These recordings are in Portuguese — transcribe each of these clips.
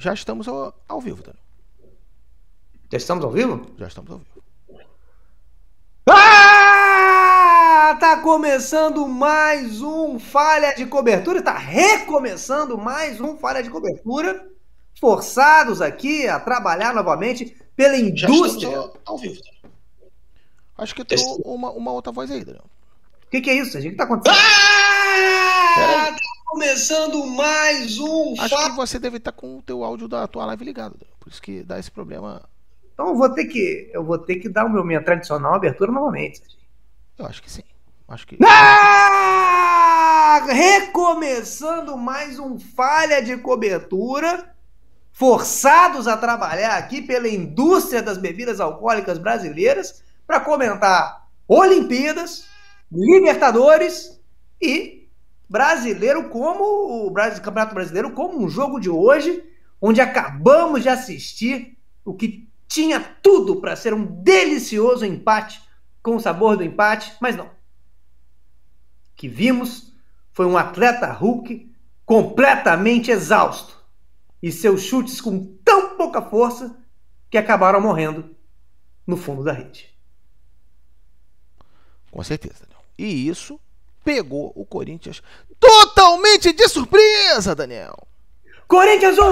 Já estamos ao, ao vivo, Daniel. Já estamos ao vivo? Já estamos ao vivo. Ah! Tá começando mais um falha de cobertura. Tá recomeçando mais um falha de cobertura. Forçados aqui a trabalhar novamente pela indústria. Ao, ao, vivo, Daniel. Acho que tem uma, uma outra voz aí, Daniel. O que, que, é isso? O que tá acontecendo? Ah! ah começando mais um. Acho fa... que você deve estar tá com o teu áudio da tua live ligado, por isso que dá esse problema. Então eu vou ter que, eu vou ter que dar o meu minha tradicional abertura novamente. Eu acho que sim. Acho que. Ah! Recomeçando mais um falha de cobertura. Forçados a trabalhar aqui pela indústria das bebidas alcoólicas brasileiras para comentar Olimpíadas, Libertadores e brasileiro como o Campeonato Brasileiro, como um jogo de hoje, onde acabamos de assistir o que tinha tudo para ser um delicioso empate com o sabor do empate, mas não. O que vimos foi um atleta Hulk completamente exausto e seus chutes com tão pouca força que acabaram morrendo no fundo da rede. Com certeza. E isso pegou o Corinthians totalmente de surpresa, Daniel. Corinthians 1!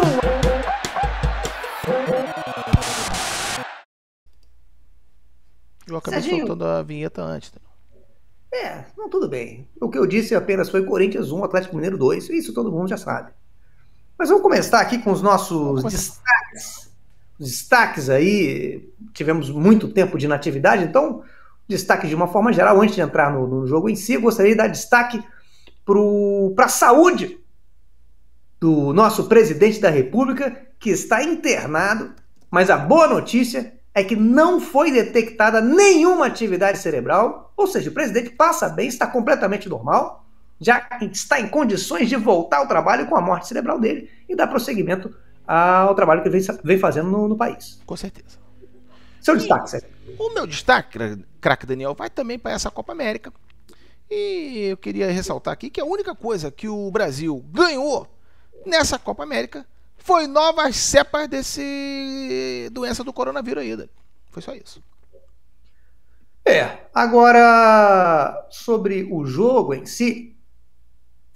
Eu acabei Serginho. soltando a vinheta antes. Daniel. Né? É, não, tudo bem. O que eu disse apenas foi Corinthians 1, Atlético Mineiro 2. Isso todo mundo já sabe. Mas vamos começar aqui com os nossos destaques. Os destaques aí. Tivemos muito tempo de natividade, então destaque de uma forma geral, antes de entrar no, no jogo em si, gostaria de dar destaque para a saúde do nosso presidente da República, que está internado, mas a boa notícia é que não foi detectada nenhuma atividade cerebral, ou seja, o presidente passa bem, está completamente normal, já está em condições de voltar ao trabalho com a morte cerebral dele e dar prosseguimento ao trabalho que ele vem fazendo no, no país. Com certeza. Seu destaque, Sérgio. O meu destaque, craque Daniel vai também para essa Copa América. E eu queria ressaltar aqui que a única coisa que o Brasil ganhou nessa Copa América foi novas cepas desse doença do coronavírus ainda. Foi só isso. É, agora sobre o jogo em si.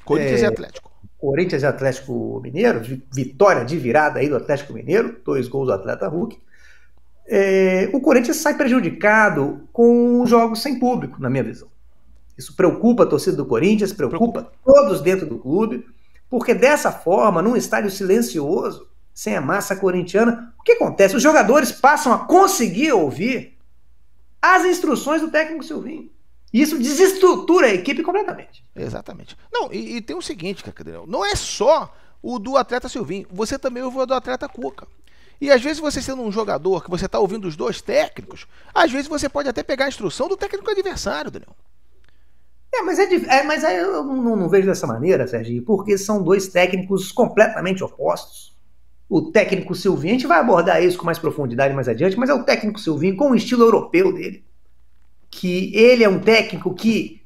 Corinthians é, e Atlético. Corinthians e Atlético Mineiro, vitória de virada aí do Atlético Mineiro, dois gols do Atleta Hulk é, o Corinthians sai prejudicado com jogos sem público, na minha visão. Isso preocupa a torcida do Corinthians, preocupa, preocupa. todos dentro do clube, porque dessa forma, num estádio silencioso, sem a massa corintiana, o que acontece? Os jogadores passam a conseguir ouvir as instruções do técnico Silvinho. Isso desestrutura a equipe completamente. Exatamente. Não, e, e tem o seguinte, Cacadrão, não é só o do atleta Silvinho, você também ouviu o do atleta Cuca. E às vezes você sendo um jogador que você está ouvindo os dois técnicos, às vezes você pode até pegar a instrução do técnico adversário, Daniel. É, mas, é, é mas eu não, não, vejo dessa maneira, Serginho, porque são dois técnicos completamente opostos. O técnico Silvinho, a gente vai abordar isso com mais profundidade mais adiante, mas é o técnico Silvinho com o estilo europeu dele. Que ele é um técnico que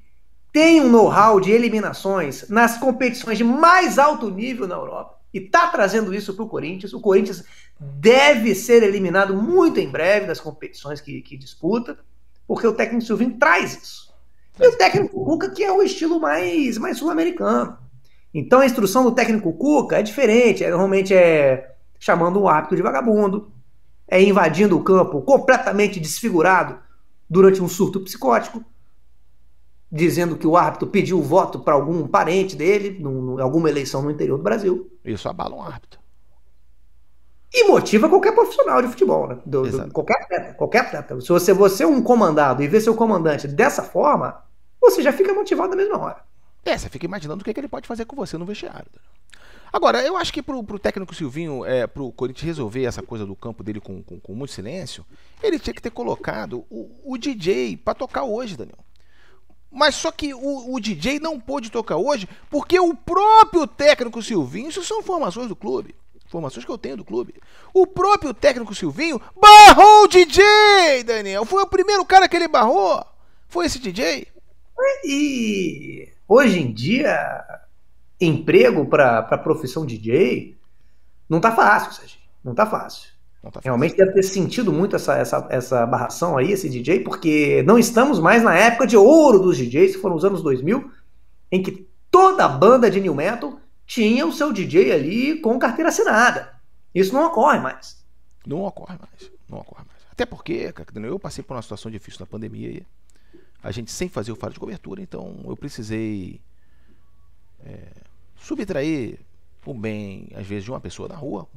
tem um know-how de eliminações nas competições de mais alto nível na Europa e está trazendo isso para o Corinthians. O Corinthians deve ser eliminado muito em breve das competições que, que disputa, porque o técnico Silvinho traz isso. E o técnico Cuca, que é o estilo mais, mais sul-americano. Então a instrução do técnico Cuca é diferente. É, normalmente é chamando o árbitro de vagabundo, é invadindo o campo completamente desfigurado durante um surto psicótico dizendo que o árbitro pediu voto para algum parente dele, em alguma eleição no interior do Brasil. Isso abala um árbitro. E motiva qualquer profissional de futebol, né? Do, do, qualquer atleta, qualquer atleta. Se você, você é um comandado e vê seu comandante dessa forma, você já fica motivado na mesma hora. É, você fica imaginando o que, é que ele pode fazer com você no vestiário. Né? Agora, eu acho que pro, pro técnico Silvinho, é, pro Corinthians resolver essa coisa do campo dele com, com, com muito silêncio, ele tinha que ter colocado o, o DJ para tocar hoje, Daniel. Mas só que o, o, DJ não pôde tocar hoje porque o próprio técnico Silvinho, isso são informações do clube, informações que eu tenho do clube. O próprio técnico Silvinho barrou o DJ, Daniel. Foi o primeiro cara que ele barrou. Foi esse DJ. E hoje em dia, emprego para a profissão DJ não tá fácil, Sérgio. Não tá fácil. Tá Realmente deve ter sentido muito essa, essa, essa barração aí, esse DJ, porque não estamos mais na época de ouro dos DJs, que foram os anos 2000, em que toda banda de new metal tinha o seu DJ ali com carteira assinada. Isso não ocorre mais. Não ocorre mais, não ocorre mais. Até porque, eu passei por uma situação difícil na pandemia a gente sem fazer o faro de cobertura, então eu precisei é, subtrair o bem, às vezes, de uma pessoa na rua,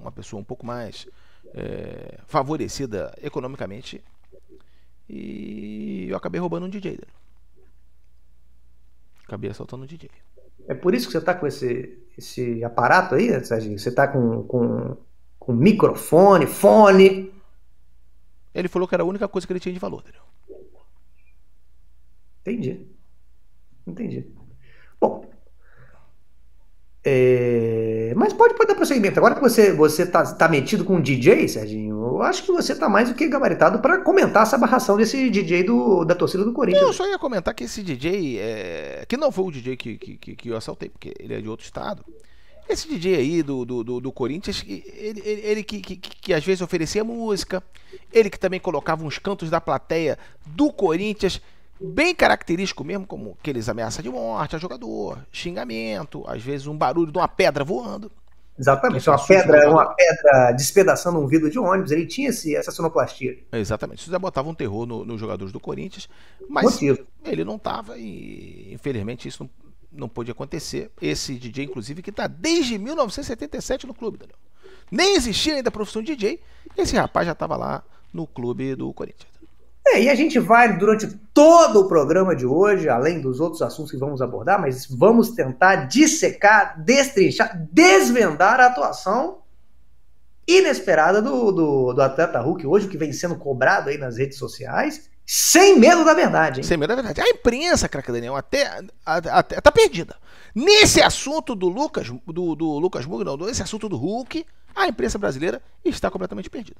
uma pessoa um pouco mais é, favorecida economicamente e eu acabei roubando um DJ dele. Acabei assaltando um DJ. É por isso que você está com esse, esse aparato aí, Serginho? Você está com, com, com microfone, fone? Ele falou que era a única coisa que ele tinha de valor, entendeu? Entendi. Entendi. Bom, é, mas pode, pode dar prosseguimento. Agora que você, você tá, tá metido com um DJ, Serginho, eu acho que você tá mais do que gabaritado para comentar essa barração desse DJ do, da torcida do Corinthians. Eu só ia comentar que esse DJ, é, que não foi o DJ que, que, que eu assaltei, porque ele é de outro estado. Esse DJ aí do, do, do, do Corinthians, ele, ele, ele que, que, que, às vezes oferecia música, ele que também colocava uns cantos da plateia do Corinthians bem característico mesmo, como aqueles ameaça de morte a jogador, xingamento, às vezes um barulho de uma pedra voando. Exatamente, é uma pedra, uma pedra despedaçando um vidro de ônibus, ele tinha esse, essa sonoplastia. Exatamente, isso já botava um terror nos no jogadores do Corinthians, mas Motivo. ele não estava e infelizmente isso não, não pôde acontecer. Esse DJ, inclusive, que está desde 1977 no clube, Daniel. Nem existia ainda a profissão de DJ, esse rapaz já estava lá no clube do Corinthians. É, e a gente vai, durante todo o programa de hoje, além dos outros assuntos que vamos abordar, mas vamos tentar dissecar, destrinchar, desvendar a atuação inesperada do, do, do atleta Hulk hoje, que vem sendo cobrado aí nas redes sociais, sem medo da verdade. Hein? Sem medo da verdade. A imprensa, craque Daniel, até, até tá perdida. Nesse assunto do Lucas, do, do Lucas Mugno, nesse assunto do Hulk, a imprensa brasileira está completamente perdida.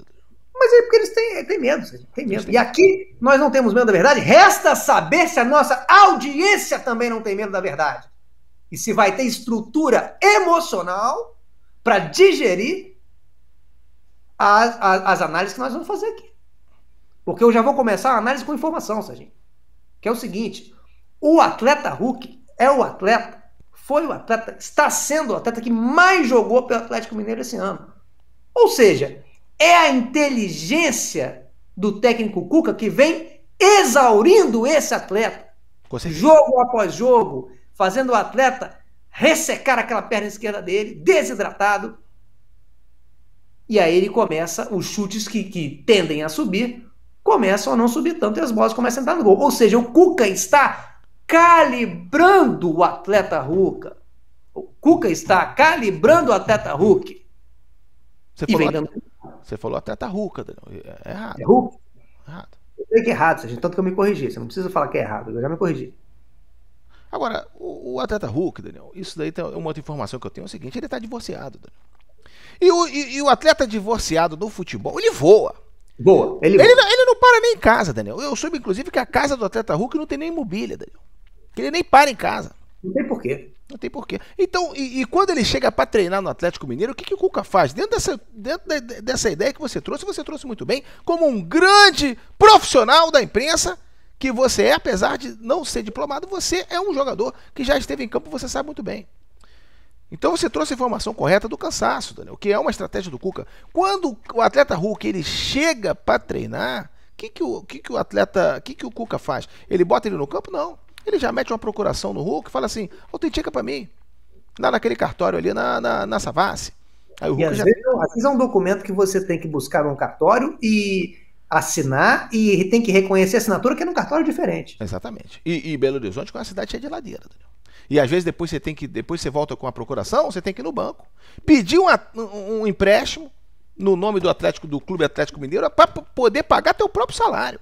Mas é porque eles tem, tem medo, tem medo. E aqui nós não temos medo da verdade. Resta saber se a nossa audiência também não tem medo da verdade. E se vai ter estrutura emocional para digerir as, as, as, análises que nós vamos fazer aqui. Porque eu já vou começar a análise com informação, Serginho. Que é o seguinte: o atleta Hulk é o atleta, foi o atleta, está sendo o atleta que mais jogou pelo Atlético Mineiro esse ano. Ou seja, é a inteligência do técnico Cuca que vem exaurindo esse atleta. Jogo após jogo, fazendo o atleta ressecar aquela perna esquerda dele, desidratado. E aí ele começa, os chutes que, que tendem a subir começam a não subir tanto e as bolas começam a entrar no gol. Ou seja, o Cuca está calibrando o atleta Hulk. O Cuca está calibrando o atleta Hulk. Você e falou, vem dando você falou atleta tá ruca, Daniel. É, é errado. É Hulk? É errado. Eu sei que é errado, Sérgio, tanto que eu me corrigi. Você não precisa falar que é errado, eu já me corrigi. Agora, o, o atleta Hulk, Daniel, isso daí tem uma outra informação que eu tenho, é o seguinte, ele está divorciado, Daniel. E o, e, e o, atleta divorciado do futebol, ele voa. Voa. Ele, voa. não, ele, não para nem em casa, Daniel. Eu soube, inclusive, que a casa do atleta Hulk não tem nem mobília, Daniel. Que ele nem para em casa. Não tem porquê. Não tem porquê. Então, e, e quando ele chega para treinar no Atlético Mineiro, o que, que o Cuca faz? Dentro, dessa, dentro de, dessa ideia que você trouxe, você trouxe muito bem, como um grande profissional da imprensa que você é, apesar de não ser diplomado, você é um jogador que já esteve em campo, você sabe muito bem. Então você trouxe a informação correta do cansaço, Daniel, que é uma estratégia do Cuca. Quando o atleta Hulk ele chega para treinar, que que o que, que o atleta, que que o Cuca faz? Ele bota ele no campo? Não. Ele já mete uma procuração no Hulk e fala assim: autentica para mim. Lá naquele cartório ali na, na, na Savassi. Aí o Hulk e às, já... É vezes, é um documento que você tem que buscar um cartório e assinar e tem que reconhecer a assinatura que é num cartório diferente. Exatamente. E, e Belo Horizonte, com é uma cidade cheia de ladeira, Daniel. E às vezes depois você tem que, depois você volta com a procuração, você tem que ir no banco, pedir um, um empréstimo no nome do Atlético do Clube Atlético Mineiro para poder pagar teu próprio salário.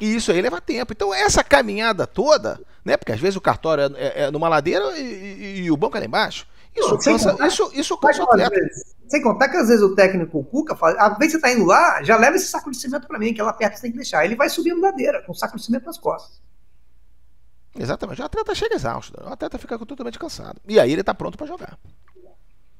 E isso aí leva tempo. Então, essa caminhada toda, né? Porque às vezes o cartório é, é, é numa ladeira e, e, e, o banco é lá embaixo. Isso Sem cansa, contar, isso, isso cansa o atleta. Vezes. Sem contar que às vezes o técnico o Cuca fala, a ah, vez que você tá indo lá, já leva esse saco de cimento para mim, que ela é perto você tem que deixar. Ele vai subindo ladeira com o saco de cimento nas costas. Exatamente. O atleta chega exausto, o atleta fica totalmente cansado. E aí ele tá pronto para jogar.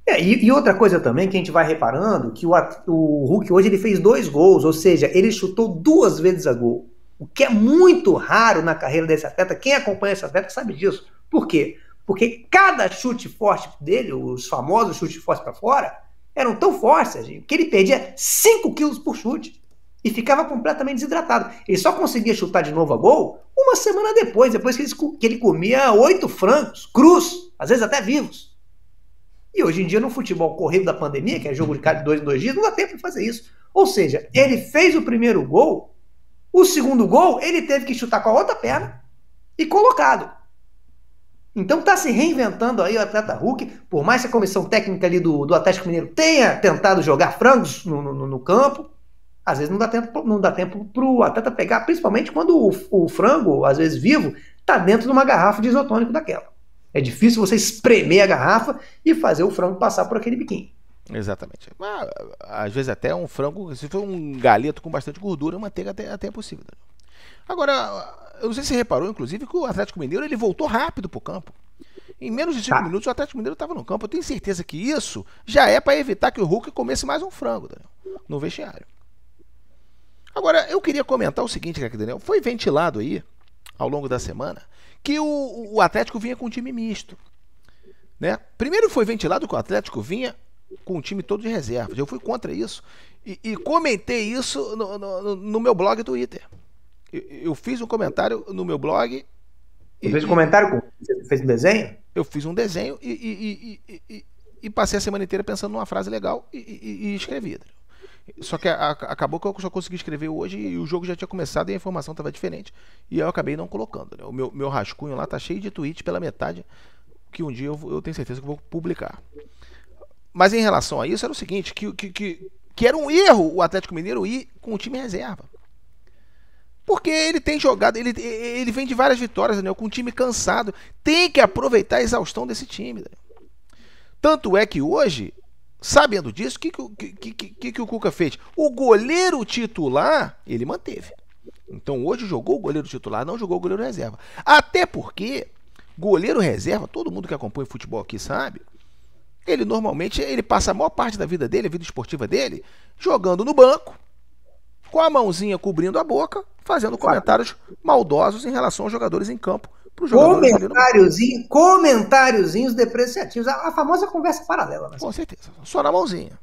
É, e, e, outra coisa também que a gente vai reparando, que o, o Hulk hoje ele fez dois gols, ou seja, ele chutou duas vezes a gol o que é muito raro na carreira desse atleta. Quem acompanha esse atleta sabe disso. Por quê? Porque cada chute forte dele, os famosos chutes fortes para fora, eram tão fortes que ele perdia 5 quilos por chute e ficava completamente desidratado. Ele só conseguia chutar de novo a gol uma semana depois, depois que ele, comia oito francos, cruz, às vezes até vivos. E hoje em dia, no futebol corrido da pandemia, que é jogo de cada dois em dois dias, não dá tempo de fazer isso. Ou seja, ele fez o primeiro gol o segundo gol, ele teve que chutar com a outra perna e colocado. Então está se reinventando aí o atleta Hulk, por mais que a comissão técnica ali do, do Atlético Mineiro tenha tentado jogar frangos no, no, no campo, às vezes não dá tempo não dá tempo pro atleta pegar, principalmente quando o, o frango, às vezes vivo, está dentro de uma garrafa de isotônico daquela. É difícil você espremer a garrafa e fazer o frango passar por aquele biquinho. Exatamente. Mas, às vezes até um frango, se for um galeto com bastante gordura, manteiga até, até é possível. Tá? Agora, eu não sei se você reparou, inclusive, que o Atlético Mineiro ele voltou rápido para o campo. Em menos de 5 tá. minutos o Atlético Mineiro estava no campo. Eu tenho certeza que isso já é para evitar que o Hulk comesse mais um frango, Daniel, no vestiário. Agora, eu queria comentar o seguinte, craque Daniel. Foi ventilado aí, ao longo da semana, que o, o Atlético vinha com um time misto. Né? Primeiro foi ventilado que o Atlético vinha com o time todo de reservas. Eu fui contra isso e, e comentei isso no, no, no, meu blog do Twitter. Eu, eu, fiz um comentário no meu blog. E, fez um comentário? Você fez um desenho? Eu fiz um desenho e, e, e passei a semana inteira pensando numa frase legal e, escrevi. Só que a, a, acabou que eu só consegui escrever hoje e o jogo já tinha começado e a informação estava diferente. E eu acabei não colocando. Né? O meu, meu rascunho lá tá cheio de tweets pela metade que um dia eu, eu tenho certeza que vou publicar. Mas em relação a isso, era o seguinte: que, que, que, que era um erro o Atlético Mineiro ir com o time reserva. Porque ele tem jogado, ele, ele vem de várias vitórias, Daniel, com um time cansado. Tem que aproveitar a exaustão desse time. Daniel. Tanto é que hoje, sabendo disso, o que, que, que, que, o Cuca fez? O goleiro titular, ele manteve. Então hoje jogou o goleiro titular, não jogou o goleiro reserva. Até porque, goleiro reserva, todo mundo que acompanha futebol aqui sabe, ele normalmente ele passa a maior parte da vida dele, a vida esportiva dele, jogando no banco, com a mãozinha cobrindo a boca, fazendo comentários maldosos em relação aos jogadores em campo. Comentáriozinho, comentáriozinhos depreciativos, a, a, famosa conversa paralela. Mas... Né? Com certeza, só na mãozinha.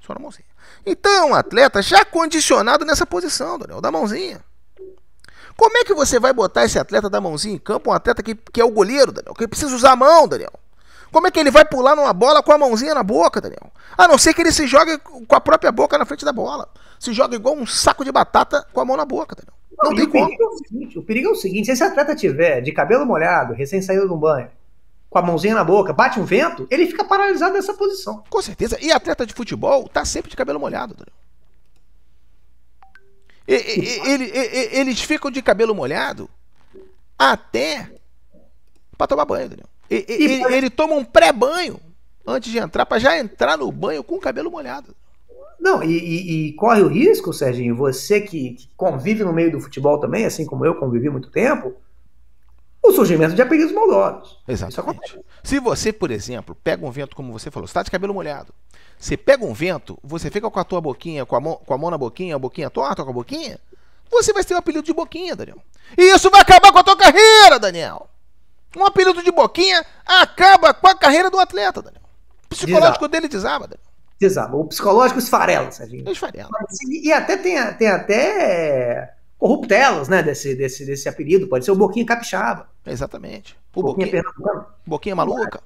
Só na mãozinha. Então, um atleta já condicionado nessa posição, Daniel, da mãozinha. Como é que você vai botar esse atleta da mãozinha em campo, um atleta que, que é o goleiro, Daniel, que precisa usar a mão, Daniel? Como é que ele vai pular numa bola com a mãozinha na boca, Daniel? A não ser que ele se jogue com a própria boca na frente da bola. Se joga igual um saco de batata com a mão na boca, Daniel. Não, não tem o como. É o, seguinte, o perigo é o seguinte: se esse atleta tiver de cabelo molhado, recém saído de um banho, com a mãozinha na boca, bate um vento, ele fica paralisado nessa posição. Com certeza. E atleta de futebol tá sempre de cabelo molhado, Daniel. E, e, ele, e, eles ficam de cabelo molhado até para tomar banho, Daniel. E, e, e ele, ele, toma um pré-banho antes de entrar, para já entrar no banho com o cabelo molhado. Não, e, e corre o risco, Serginho, você que, que, convive no meio do futebol também, assim como eu convivi muito tempo, o surgimento de apelidos maldosos. Exatamente. Se você, por exemplo, pega um vento, como você falou, você está de cabelo molhado, você pega um vento, você fica com a tua boquinha, com a mão, com a mão na boquinha, a boquinha torta, com a boquinha, você vai ter o um apelido de boquinha, Daniel. E isso vai acabar com a tua carreira, Daniel. Um apelido de boquinha acaba com a carreira do atleta, Daniel. O psicológico dele desaba, Daniel. Desaba. O psicológico esfarela, Serginho. Esfarela. E até tem, tem até corruptelas, né, desse, desse, desse apelido. Pode ser o Boquinha Capixaba. Exatamente. O Boquinha, Boquinha Boquinha Maluca.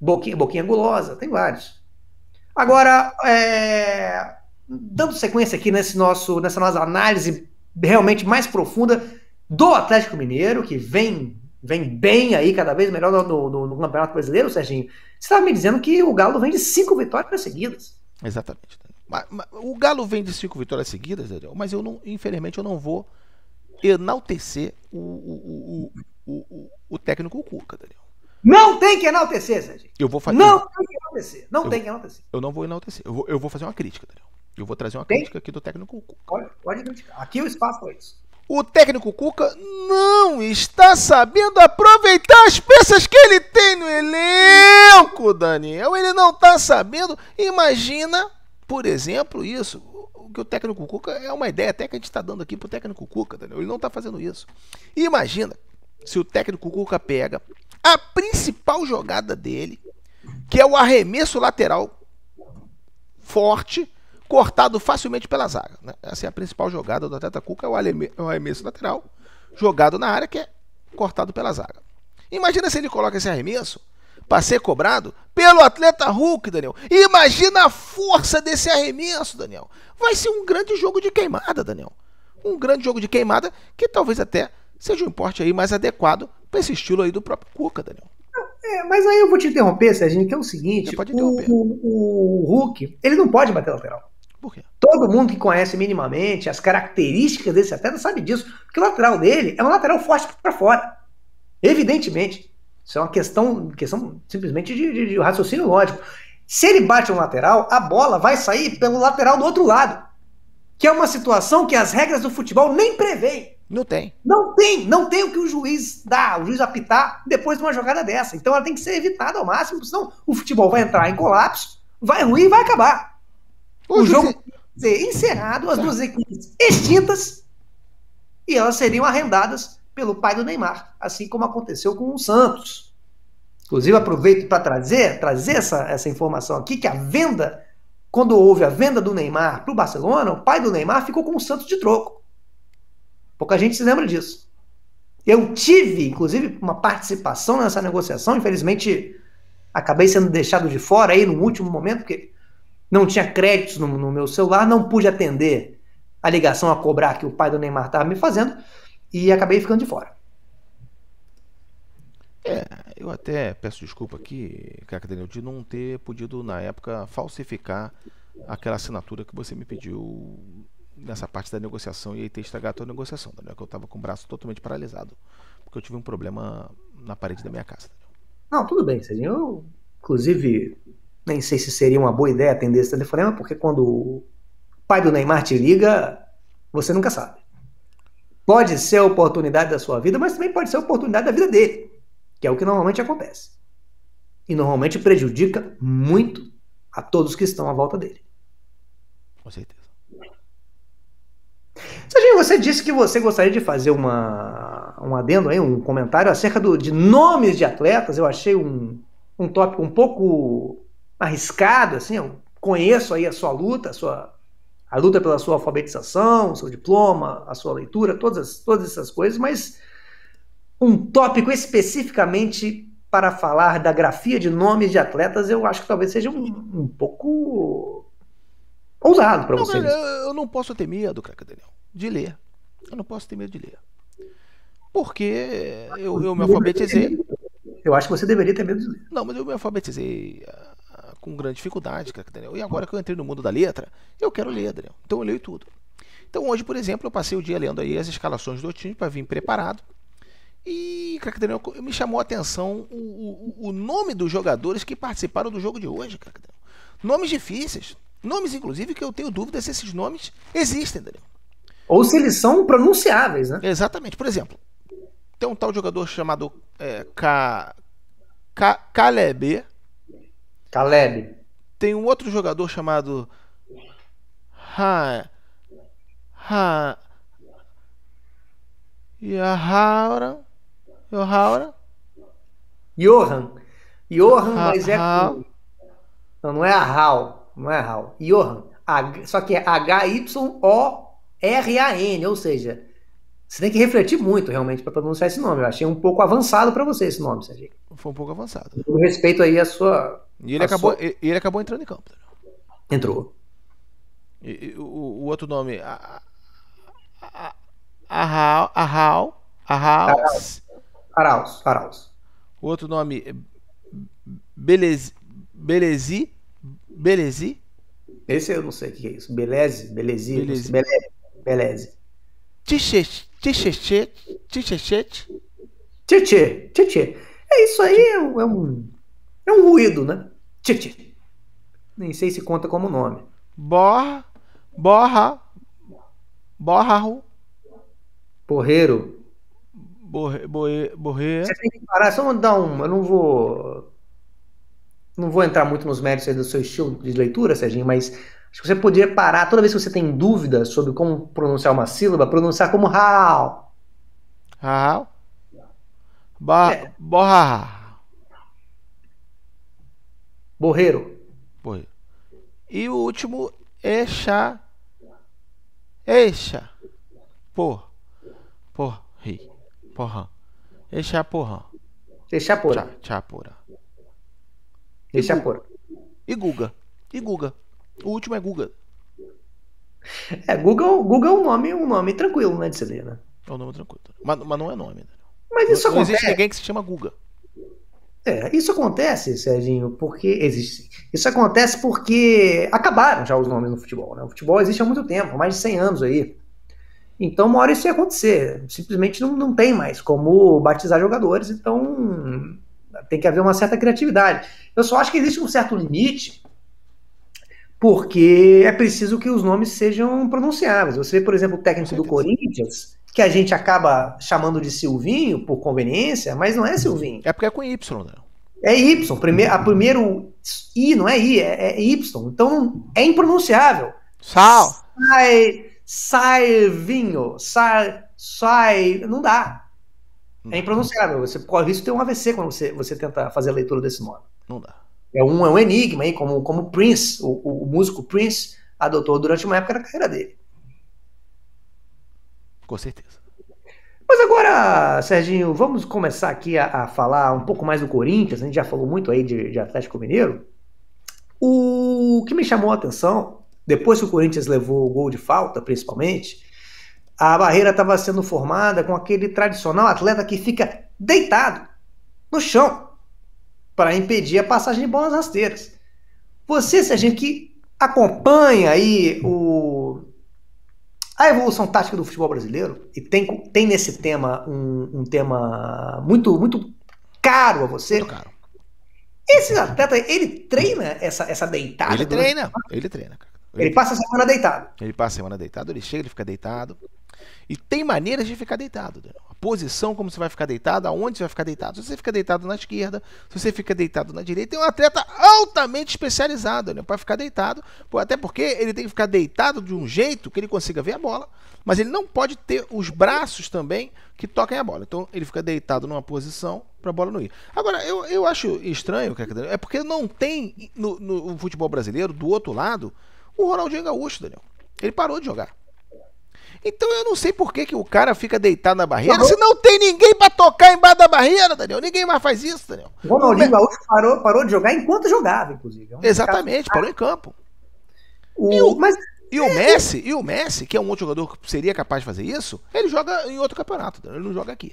Boquinha, boquinha Gulosa. Tem vários. Agora, é... dando sequência aqui nesse nosso, nessa nossa análise realmente mais profunda do Atlético Mineiro, que vem vem bem aí, cada vez melhor no, no, no Campeonato Brasileiro, Serginho, você estava me dizendo que o Galo vem de cinco vitórias seguidas. Exatamente. Mas, mas, o Galo vem de cinco vitórias seguidas, Daniel, mas eu não, infelizmente, eu não vou enaltecer o, o, o, o, o técnico Cuca, Daniel. Não tem que enaltecer, Serginho. Eu vou fazer. Não tem que enaltecer. Não eu, tem que enaltecer. Eu não vou enaltecer. Eu vou, eu vou fazer uma crítica, Daniel. Eu vou trazer uma tem? crítica aqui do técnico Cuca. Pode, pode criticar. Aqui o espaço foi é isso. O técnico Cuca não está sabendo aproveitar as peças que ele tem no elenco, Daniel. Ele não está sabendo. Imagina, por exemplo, isso. O que o técnico Cuca é uma ideia até que a gente está dando aqui para o técnico Cuca, Daniel. Ele não está fazendo isso. Imagina se o técnico Cuca pega a principal jogada dele, que é o arremesso lateral forte cortado facilmente pela zaga. Né? Essa é a principal jogada do Atleta Cuca, é, é o arremesso lateral, jogado na área, que é cortado pela zaga. Imagina se ele coloca esse arremesso para ser cobrado pelo atleta Hulk, Daniel. Imagina a força desse arremesso, Daniel. Vai ser um grande jogo de queimada, Daniel. Um grande jogo de queimada que talvez até seja um porte aí mais adequado para esse estilo aí do próprio Cuca, Daniel. É, mas aí eu vou te interromper, Serginho, que é o seguinte: o, o, o, Hulk, ele não pode bater lateral. Por quê? Todo mundo que conhece minimamente as características desse atleta sabe disso, porque o lateral dele é um lateral forte para fora. Evidentemente. Isso é uma questão, questão simplesmente de, de, de raciocínio lógico. Se ele bate um lateral, a bola vai sair pelo lateral do outro lado. Que é uma situação que as regras do futebol nem prevêem. Não tem. Não tem, não tem o que o juiz dá, o juiz apitar depois de uma jogada dessa. Então ela tem que ser evitada ao máximo, senão o futebol vai entrar em colapso, vai ruir e vai acabar o jogo ser encerrado, as duas equipes extintas e elas seriam arrendadas pelo pai do Neymar, assim como aconteceu com o Santos. Inclusive, aproveito para trazer, trazer essa, essa informação aqui, que a venda, quando houve a venda do Neymar para o Barcelona, o pai do Neymar ficou com o Santos de troco. Pouca gente se lembra disso. Eu tive, inclusive, uma participação nessa negociação, infelizmente acabei sendo deixado de fora aí no último momento, porque não tinha créditos no, no, meu celular, não pude atender a ligação a cobrar que o pai do Neymar estava me fazendo e acabei ficando de fora. É, eu até peço desculpa aqui, Caca Daniel, de não ter podido, na época, falsificar aquela assinatura que você me pediu nessa parte da negociação e aí ter estragado a negociação, Daniel, que eu estava com o braço totalmente paralisado, porque eu tive um problema na parede da minha casa. Daniel. Não, tudo bem, Serginho. Eu, inclusive, nem sei se seria uma boa ideia atender esse telefonema, porque quando o pai do Neymar te liga, você nunca sabe. Pode ser a oportunidade da sua vida, mas também pode ser a oportunidade da vida dele, que é o que normalmente acontece. E normalmente prejudica muito a todos que estão à volta dele. Com certeza. Serginho, você disse que você gostaria de fazer uma, um adendo aí, um comentário acerca do, de nomes de atletas. Eu achei um, um tópico um pouco arriscado, assim, eu conheço aí a sua luta, a sua a luta pela sua alfabetização, seu diploma, a sua leitura, todas, todas essas coisas, mas um tópico especificamente para falar da grafia de nomes de atletas, eu acho que talvez seja um, um pouco ousado para vocês. Eu, eu não posso ter medo, craque Daniel, de ler. Eu não posso ter medo de ler. Porque eu, eu me alfabetizei. Eu acho que você deveria ter medo de ler. Não, mas eu me alfabetizei ah, com grande dificuldade, cara, Daniel. E agora que eu entrei no mundo da letra, eu quero ler, Daniel. Então eu leio tudo. Então hoje, por exemplo, eu passei o dia lendo aí as escalações do time para vir preparado. E, craque Daniel, me chamou a atenção o, o, o, nome dos jogadores que participaram do jogo de hoje, craque Daniel. Nomes difíceis. Nomes, inclusive, que eu tenho dúvida se esses nomes existem, Daniel. Ou se eles são pronunciáveis, né? Exatamente. Por exemplo, tem um tal jogador chamado é, K... K... Caleb. Tem um outro jogador chamado. Ha. Ha. Yahara. Yohaura. Johan. Johan, mas é. Não, não é a Hal. Não é a Hal. Johan. H... Só que é H-Y-O-R-A-N. Ou seja, você tem que refletir muito realmente para pronunciar esse nome. Eu achei um pouco avançado para você esse nome, Sérgio. Foi um pouco avançado. Com respeito aí a sua e ele, acabou, sua... ele acabou entrando em campo. Entrou. E, o, o, outro nome. Arral. Arral. Arral. Arral. O outro nome. Belezi. Belezi. Belezi. Esse eu não sei o que é isso. Beleze. Belezi. Beleze. Beleze. Beleze. Tichete. Tichete. Tichete. É isso aí. É um é é um ruído, né? Tchir, Nem sei se conta como nome. Borra. Borra. Borra. borreiro, Borre, borre, borre. Você tem que parar, só dar um. Eu não vou. Não vou entrar muito nos méritos do seu estilo de leitura, Serginho, mas acho que você poderia parar toda vez que você tem dúvida sobre como pronunciar uma sílaba, pronunciar como rau. Rau. Ba, é. Borra. Borreiro. Borreiro. E o último, Exa. Exa. Por. Porri. Porra. Exa porra. Exapora. Chapora. Exapora. E Guga. E Guga. O último é Guga. É, Google, é Google é um nome, um nome tranquilo, né, de ler, né? É um nome tranquilo. Mas, mas não é nome. Né? Mas isso não, acontece. Não existe ninguém que se chama Guga. É, isso acontece, Serginho, porque existe. Isso acontece porque acabaram já os nomes no futebol. Né? O futebol existe há muito tempo, mais de 100 anos aí. Então, uma hora isso ia acontecer. Simplesmente não, não tem mais como batizar jogadores, então tem que haver uma certa criatividade. Eu só acho que existe um certo limite, porque é preciso que os nomes sejam pronunciáveis. Você vê, por exemplo, o técnico do Corinthians que a gente acaba chamando de Silvinho por conveniência, mas não é uhum. Silvinho. É porque é com Y, né? É Y. Primeiro, a primeiro I não é I, é, é Y. Então é impronunciável. Sal. Sai, sai vinho, sai, sai, não dá. É uhum. impronunciável. Você corre isso tem um AVC quando você, você tenta fazer a leitura desse nome. Não dá. É um, é um enigma, hein? Como, como Prince, o, o, o músico Prince adotou durante uma época da carreira dele. Com certeza. Mas agora, Serginho, vamos começar aqui a, a, falar um pouco mais do Corinthians. A gente já falou muito aí de, de Atlético Mineiro. O que me chamou a atenção, depois que o Corinthians levou o gol de falta, principalmente, a barreira estava sendo formada com aquele tradicional atleta que fica deitado no chão para impedir a passagem de bolas rasteiras. Você, Serginho, que acompanha aí o a evolução tática do futebol brasileiro, e tem, tem nesse tema um, um tema muito, muito caro a você. Muito caro. Esse atleta, ele treina essa, essa deitada? Ele treina, ele treina. Ele, ele passa a semana deitado. Ele passa a semana deitado, ele chega, ele fica deitado. E tem maneiras de ficar deitado. Né? A posição, como você vai ficar deitado, aonde você vai ficar deitado. Se você fica deitado na esquerda, se você fica deitado na direita, tem um atleta altamente especializado né? para ficar deitado. Até porque ele tem que ficar deitado de um jeito que ele consiga ver a bola, mas ele não pode ter os braços também que toquem a bola. Então ele fica deitado numa posição para a bola não ir. Agora, eu, eu acho estranho, é porque não tem no, no futebol brasileiro, do outro lado, o Ronaldinho Gaúcho, Daniel. Ele parou de jogar. Então eu não sei por que, que o cara fica deitado na barreira. Tá se não tem ninguém para tocar embaixo da barreira, Daniel. Ninguém mais faz isso, Daniel. O Ronaldinho Gaúcho parou, parou de jogar enquanto jogava, inclusive. É Exatamente, parou em campo. O... E, o, Mas... e o é, Messi, e o Messi, que é um outro jogador que seria capaz de fazer isso, ele joga em outro campeonato, Daniel. ele não joga aqui.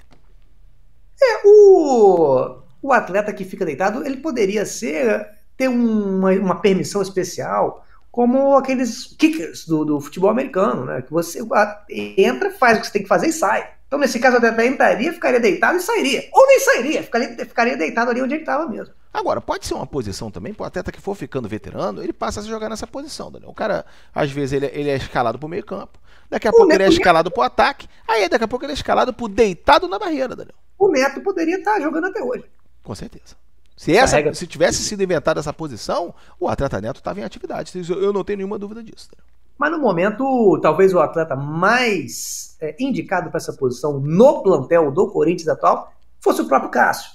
É, o, o atleta que fica deitado, ele poderia ser ter uma, uma permissão especial como aqueles kickers do, do futebol americano, né? Que você entra, faz o que você tem que fazer e sai. Então, nesse caso, eu até entraria, ficaria deitado e sairia. Ou nem sairia, ficaria, ficaria deitado ali onde ele estava mesmo. Agora, pode ser uma posição também, o atleta que for ficando veterano, ele passa a se jogar nessa posição, Daniel. O cara, às vezes, ele, ele é escalado pro meio campo, daqui a o pouco ele é escalado pro ataque, aí daqui a pouco ele é escalado pro deitado na barreira, Daniel. O Neto poderia estar tá jogando até hoje. Com certeza. Se, essa, se tivesse sido inventada essa posição, o atleta Neto estava em atividade. Eu não tenho nenhuma dúvida disso. Né? Mas no momento, talvez o atleta mais é, indicado para essa posição no plantel do Corinthians atual fosse o próprio Cássio.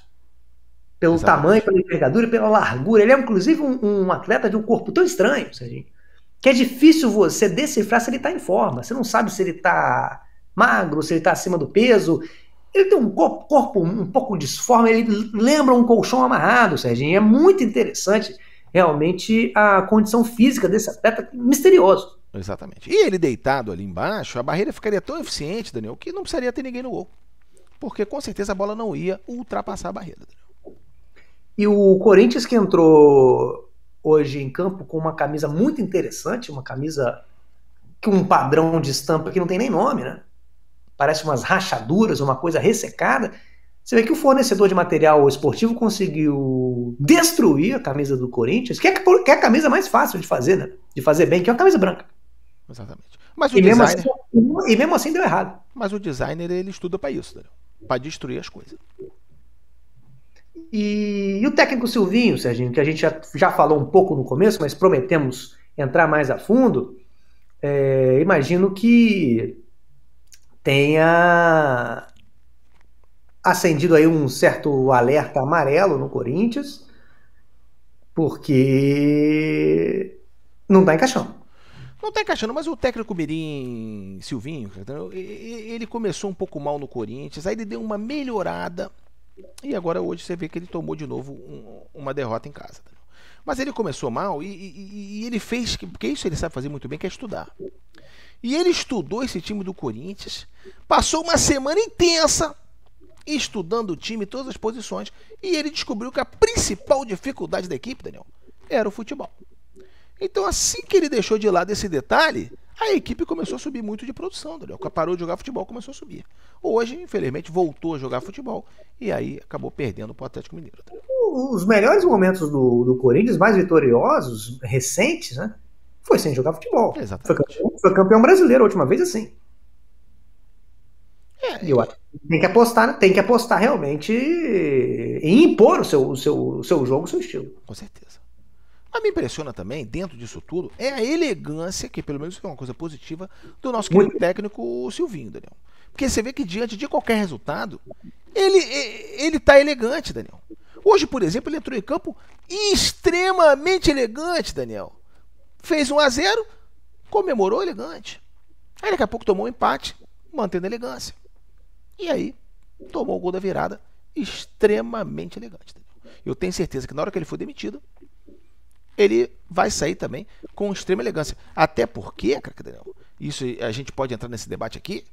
Pelo tamanho, pela envergadura e pela largura. Ele é, inclusive, um, um, atleta de um corpo tão estranho, Serginho, que é difícil você decifrar se ele está em forma. Você não sabe se ele está magro, se ele está acima do peso. Ele tem um corpo, corpo um pouco disforme, ele lembra um colchão amarrado, Serginho. É muito interessante realmente a condição física desse atleta misterioso. Exatamente. E ele deitado ali embaixo, a barreira ficaria tão eficiente, Daniel, que não precisaria ter ninguém no gol. Porque com certeza a bola não ia ultrapassar a barreira, Daniel. E o Corinthians que entrou hoje em campo com uma camisa muito interessante, uma camisa com um padrão de estampa que não tem nem nome, né? parece umas rachaduras, uma coisa ressecada. Você vê que o fornecedor de material esportivo conseguiu destruir a camisa do Corinthians, que é, que é a camisa mais fácil de fazer, né? De fazer bem, que é uma camisa branca. Exatamente. Mas o e, designer... mesmo assim, e mesmo assim deu errado. Mas o designer, ele estuda para isso, Daniel. Né? Para destruir as coisas. E, e, o técnico Silvinho, Serginho, que a gente já, já falou um pouco no começo, mas prometemos entrar mais a fundo. É, imagino que tenha acendido aí um certo alerta amarelo no Corinthians, porque não está encaixando. Não está encaixando, mas o técnico Mirim Silvinho, ele começou um pouco mal no Corinthians, aí ele deu uma melhorada e agora hoje você vê que ele tomou de novo um, uma derrota em casa. Mas ele começou mal e, e, e ele fez, porque isso ele sabe fazer muito bem, que é estudar. E ele estudou esse time do Corinthians, passou uma semana intensa estudando o time, todas as posições, e ele descobriu que a principal dificuldade da equipe, Daniel, era o futebol. Então, assim que ele deixou de lado esse detalhe, a equipe começou a subir muito de produção, Daniel. Parou de jogar futebol, começou a subir. Hoje, infelizmente, voltou a jogar futebol e aí acabou perdendo para o Atlético Mineiro. Os melhores momentos do, do Corinthians, mais vitoriosos, recentes, né? foi sem jogar futebol. Exatamente. Foi campeão, foi campeão brasileiro a última vez assim. É, eu acho tem que apostar, tem que apostar realmente em impor o seu, o seu, o seu jogo, o seu estilo. Com certeza. Mas me impressiona também, dentro disso tudo, é a elegância, que pelo menos é uma coisa positiva, do nosso querido Muito. técnico Silvinho, Daniel. Porque você vê que diante de qualquer resultado, ele, ele tá elegante, Daniel. Hoje, por exemplo, ele entrou em campo extremamente elegante, Daniel. Fez 1 a 0 comemorou elegante. Aí daqui a pouco tomou um empate, mantendo a elegância. E aí, tomou o gol da virada, extremamente elegante. Eu tenho certeza que na hora que ele for demitido, ele vai sair também com extrema elegância. Até porque, craque Daniel, isso a gente pode entrar nesse debate aqui.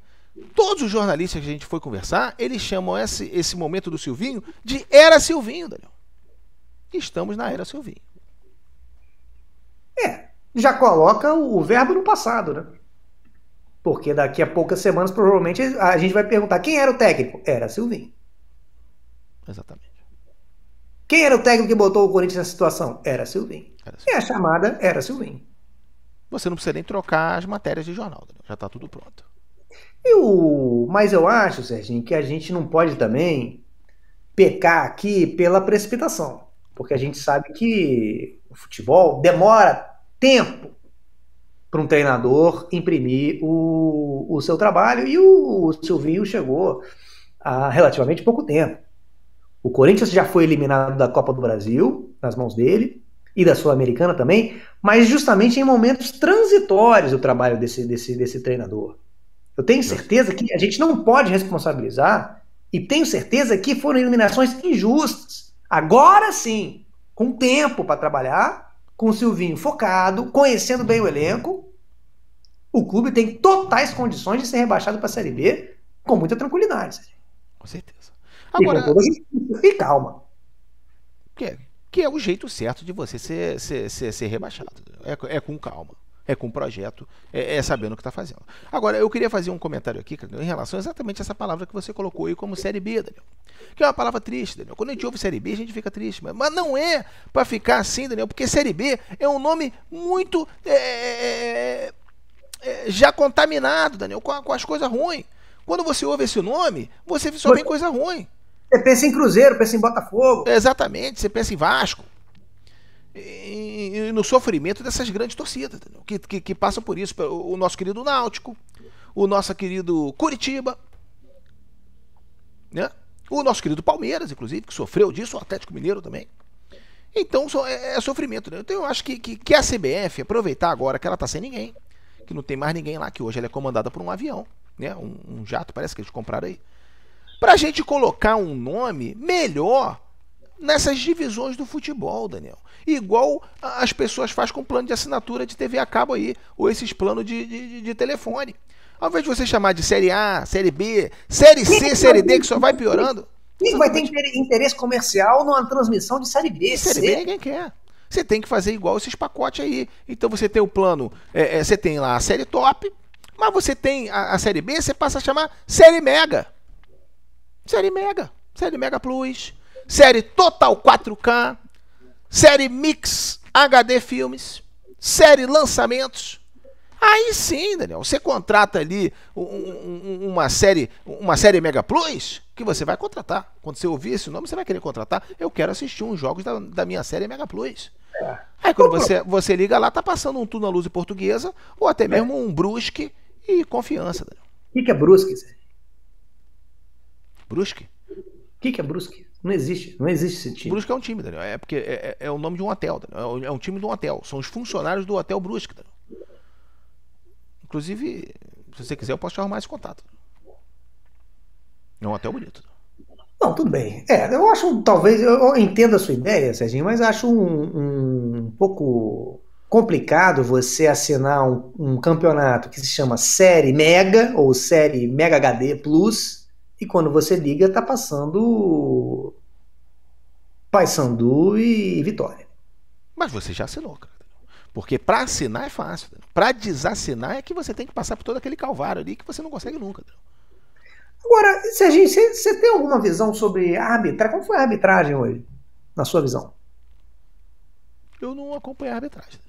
Todos os jornalistas que a gente foi conversar, eles chamam esse, esse momento do Silvinho de Era Silvinho, Daniel. Estamos na Era Silvinho. É, já coloca o, verbo no passado, né? Porque daqui a poucas semanas, provavelmente, a gente vai perguntar quem era o técnico? Era Silvinho. Exatamente. Quem era o técnico que botou o Corinthians na situação? Era Silvinho. Era Silvinho. E a chamada era Silvinho. Você não precisa nem trocar as matérias de jornal, né? já está tudo pronto. Eu, mas eu acho, Serginho, que a gente não pode também pecar aqui pela precipitação. Porque a gente sabe que o futebol demora tempo para um treinador imprimir o, o seu trabalho e o, o Silvinho chegou há relativamente pouco tempo. O Corinthians já foi eliminado da Copa do Brasil, nas mãos dele, e da Sul-Americana também, mas justamente em momentos transitórios o trabalho desse, desse, desse treinador. Eu tenho certeza que a gente não pode responsabilizar, e tenho certeza que foram eliminações injustas. Agora sim, com tempo para trabalhar, com o Silvinho focado, conhecendo bem o elenco, o clube tem totais condições de ser rebaixado para a Série B com muita tranquilidade. Com certeza. Agora, e, calma. Que, é, que é o jeito certo de você ser, ser, ser, ser rebaixado. É, é com calma é com projeto, é, é sabendo o que está fazendo. Agora, eu queria fazer um comentário aqui, Daniel, em relação exatamente a essa palavra que você colocou aí como Série B, Daniel. Que é uma palavra triste, Daniel. Quando a gente ouve Série B, a gente fica triste. Mas, mas não é para ficar assim, Daniel, porque Série B é um nome muito. É, é, é, é já contaminado, Daniel, com, com as coisas ruins. Quando você ouve esse nome, você só vê coisa ruim. Você pensa em Cruzeiro, pensa em Botafogo. Exatamente, você pensa em Vasco no sofrimento dessas grandes torcidas, que, que, que, passam por isso. O nosso querido Náutico, o nosso querido Curitiba, né? o nosso querido Palmeiras, inclusive, que sofreu disso, o Atlético Mineiro também. Então é, é, sofrimento. Né? Então eu acho que, que, que a CBF aproveitar agora que ela está sem ninguém, que não tem mais ninguém lá, que hoje ela é comandada por um avião, né? um, um jato, parece que eles compraram aí. Pra gente colocar um nome melhor nessas divisões do futebol, Daniel. Igual as pessoas fazem com plano de assinatura de TV a cabo aí, ou esses planos de, de, de telefone. Ao invés de você chamar de Série A, Série B, Série C, Série D, que só vai piorando. Quem vai ter interesse comercial numa transmissão de Série B. Série C. B ninguém quer. Você tem que fazer igual esses pacotes aí. Então você tem o plano, é, é, você tem lá a série top, mas você tem a, a série B, você passa a chamar série mega. Série mega. Série mega plus série Total 4K, série Mix HD Filmes, série Lançamentos. Aí sim, Daniel, você contrata ali um, um, uma série, uma série Mega Plus, que você vai contratar. Quando você ouvir esse nome, você vai querer contratar. Eu quero assistir uns jogos da, da minha série Mega Plus. Aí quando você, você liga lá, tá passando um Tu na Luz Portuguesa, ou até mesmo um Brusque e Confiança, Daniel. O que, que é Brusque, Zé? Brusque? O que, que é Brusque? Não existe, não existe esse time. Brusque é um time, Daniel. É porque é, é, é o nome de um hotel, Daniel. É, é um time de um hotel. São os funcionários do hotel Brusque, Daniel. Inclusive, se você quiser, eu posso te arrumar esse contato. É um hotel bonito. Não, tudo bem. É, eu acho, talvez, eu entendo a sua ideia, Serginho, mas acho um, um pouco complicado você assinar um, um, campeonato que se chama Série Mega ou Série Mega HD Plus e quando você liga tá passando Paysandu e Vitória. Mas você já assinou, cara. Porque para assinar é fácil. Para desassinar é que você tem que passar por todo aquele calvário ali que você não consegue nunca. Agora, Serginho, você tem alguma visão sobre a arbitragem? Como foi a arbitragem hoje, na sua visão? Eu não acompanhei a arbitragem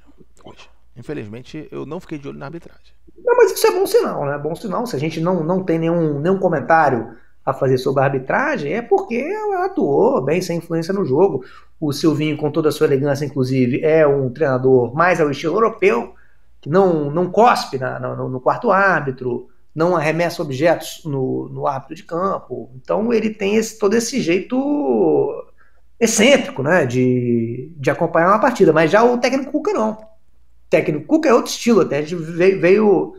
hoje. Infelizmente, eu não fiquei de olho na arbitragem. Não, mas isso é bom sinal, né? Bom sinal. Se a gente não, não tem nenhum, nenhum comentário a fazer sobre a arbitragem é porque ela atuou bem, sem influência no jogo. O Silvinho, com toda a sua elegância, inclusive, é um treinador mais ao estilo europeu, que não, não cospe na, no, no, quarto árbitro, não arremessa objetos no, no árbitro de campo. Então ele tem esse, todo esse jeito excêntrico né, de, de acompanhar uma partida. Mas já o técnico Cuca não. O técnico Cuca é outro estilo, até a gente veio, veio,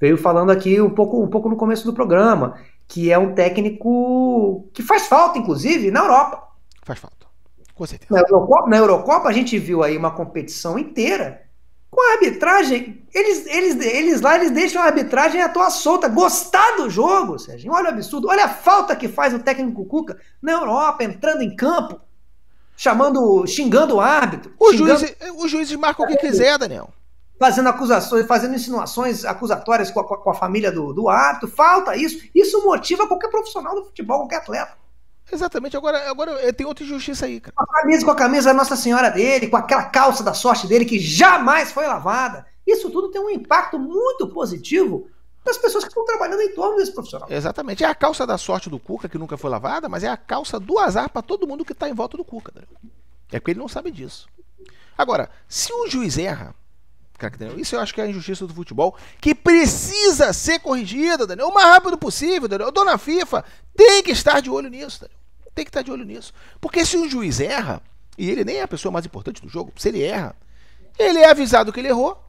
veio falando aqui um pouco, um pouco no começo do programa que é um técnico que faz falta, inclusive, na Europa. Faz falta, com certeza. Na Eurocopa, na Eurocopa a gente viu aí uma competição inteira com a arbitragem. Eles, eles, eles lá eles deixam a arbitragem à toa solta. Gostar do jogo, Sérgio Olha o absurdo. Olha a falta que faz o técnico Cuca na Europa, entrando em campo, chamando, xingando o árbitro. o xingando... Juízes, os juízes marcam o que é. quiser, Daniel fazendo acusações, fazendo insinuações acusatórias com a, com a família do, do árbitro, falta isso. Isso motiva qualquer profissional do futebol, qualquer atleta. Exatamente, agora, agora eh, tem outra injustiça aí, cara. Com a camisa, com a camisa da Nossa Senhora dele, com aquela calça da sorte dele que jamais foi lavada. Isso tudo tem um impacto muito positivo das pessoas que estão trabalhando em torno desse profissional. Exatamente. É a calça da sorte do Cuca, que nunca foi lavada, mas é a calça do azar para todo mundo que está em volta do Cuca. Né? É porque ele não sabe disso. Agora, se o juiz erra, isso eu acho que é a injustiça do futebol que precisa ser corrigida, Daniel. O mais rápido possível, Daniel. Dona FIFA tem que estar de olho nisso, Daniel. Tem que estar de olho nisso. Porque se um juiz erra, e ele nem é a pessoa mais importante do jogo, se ele erra, ele é avisado que ele errou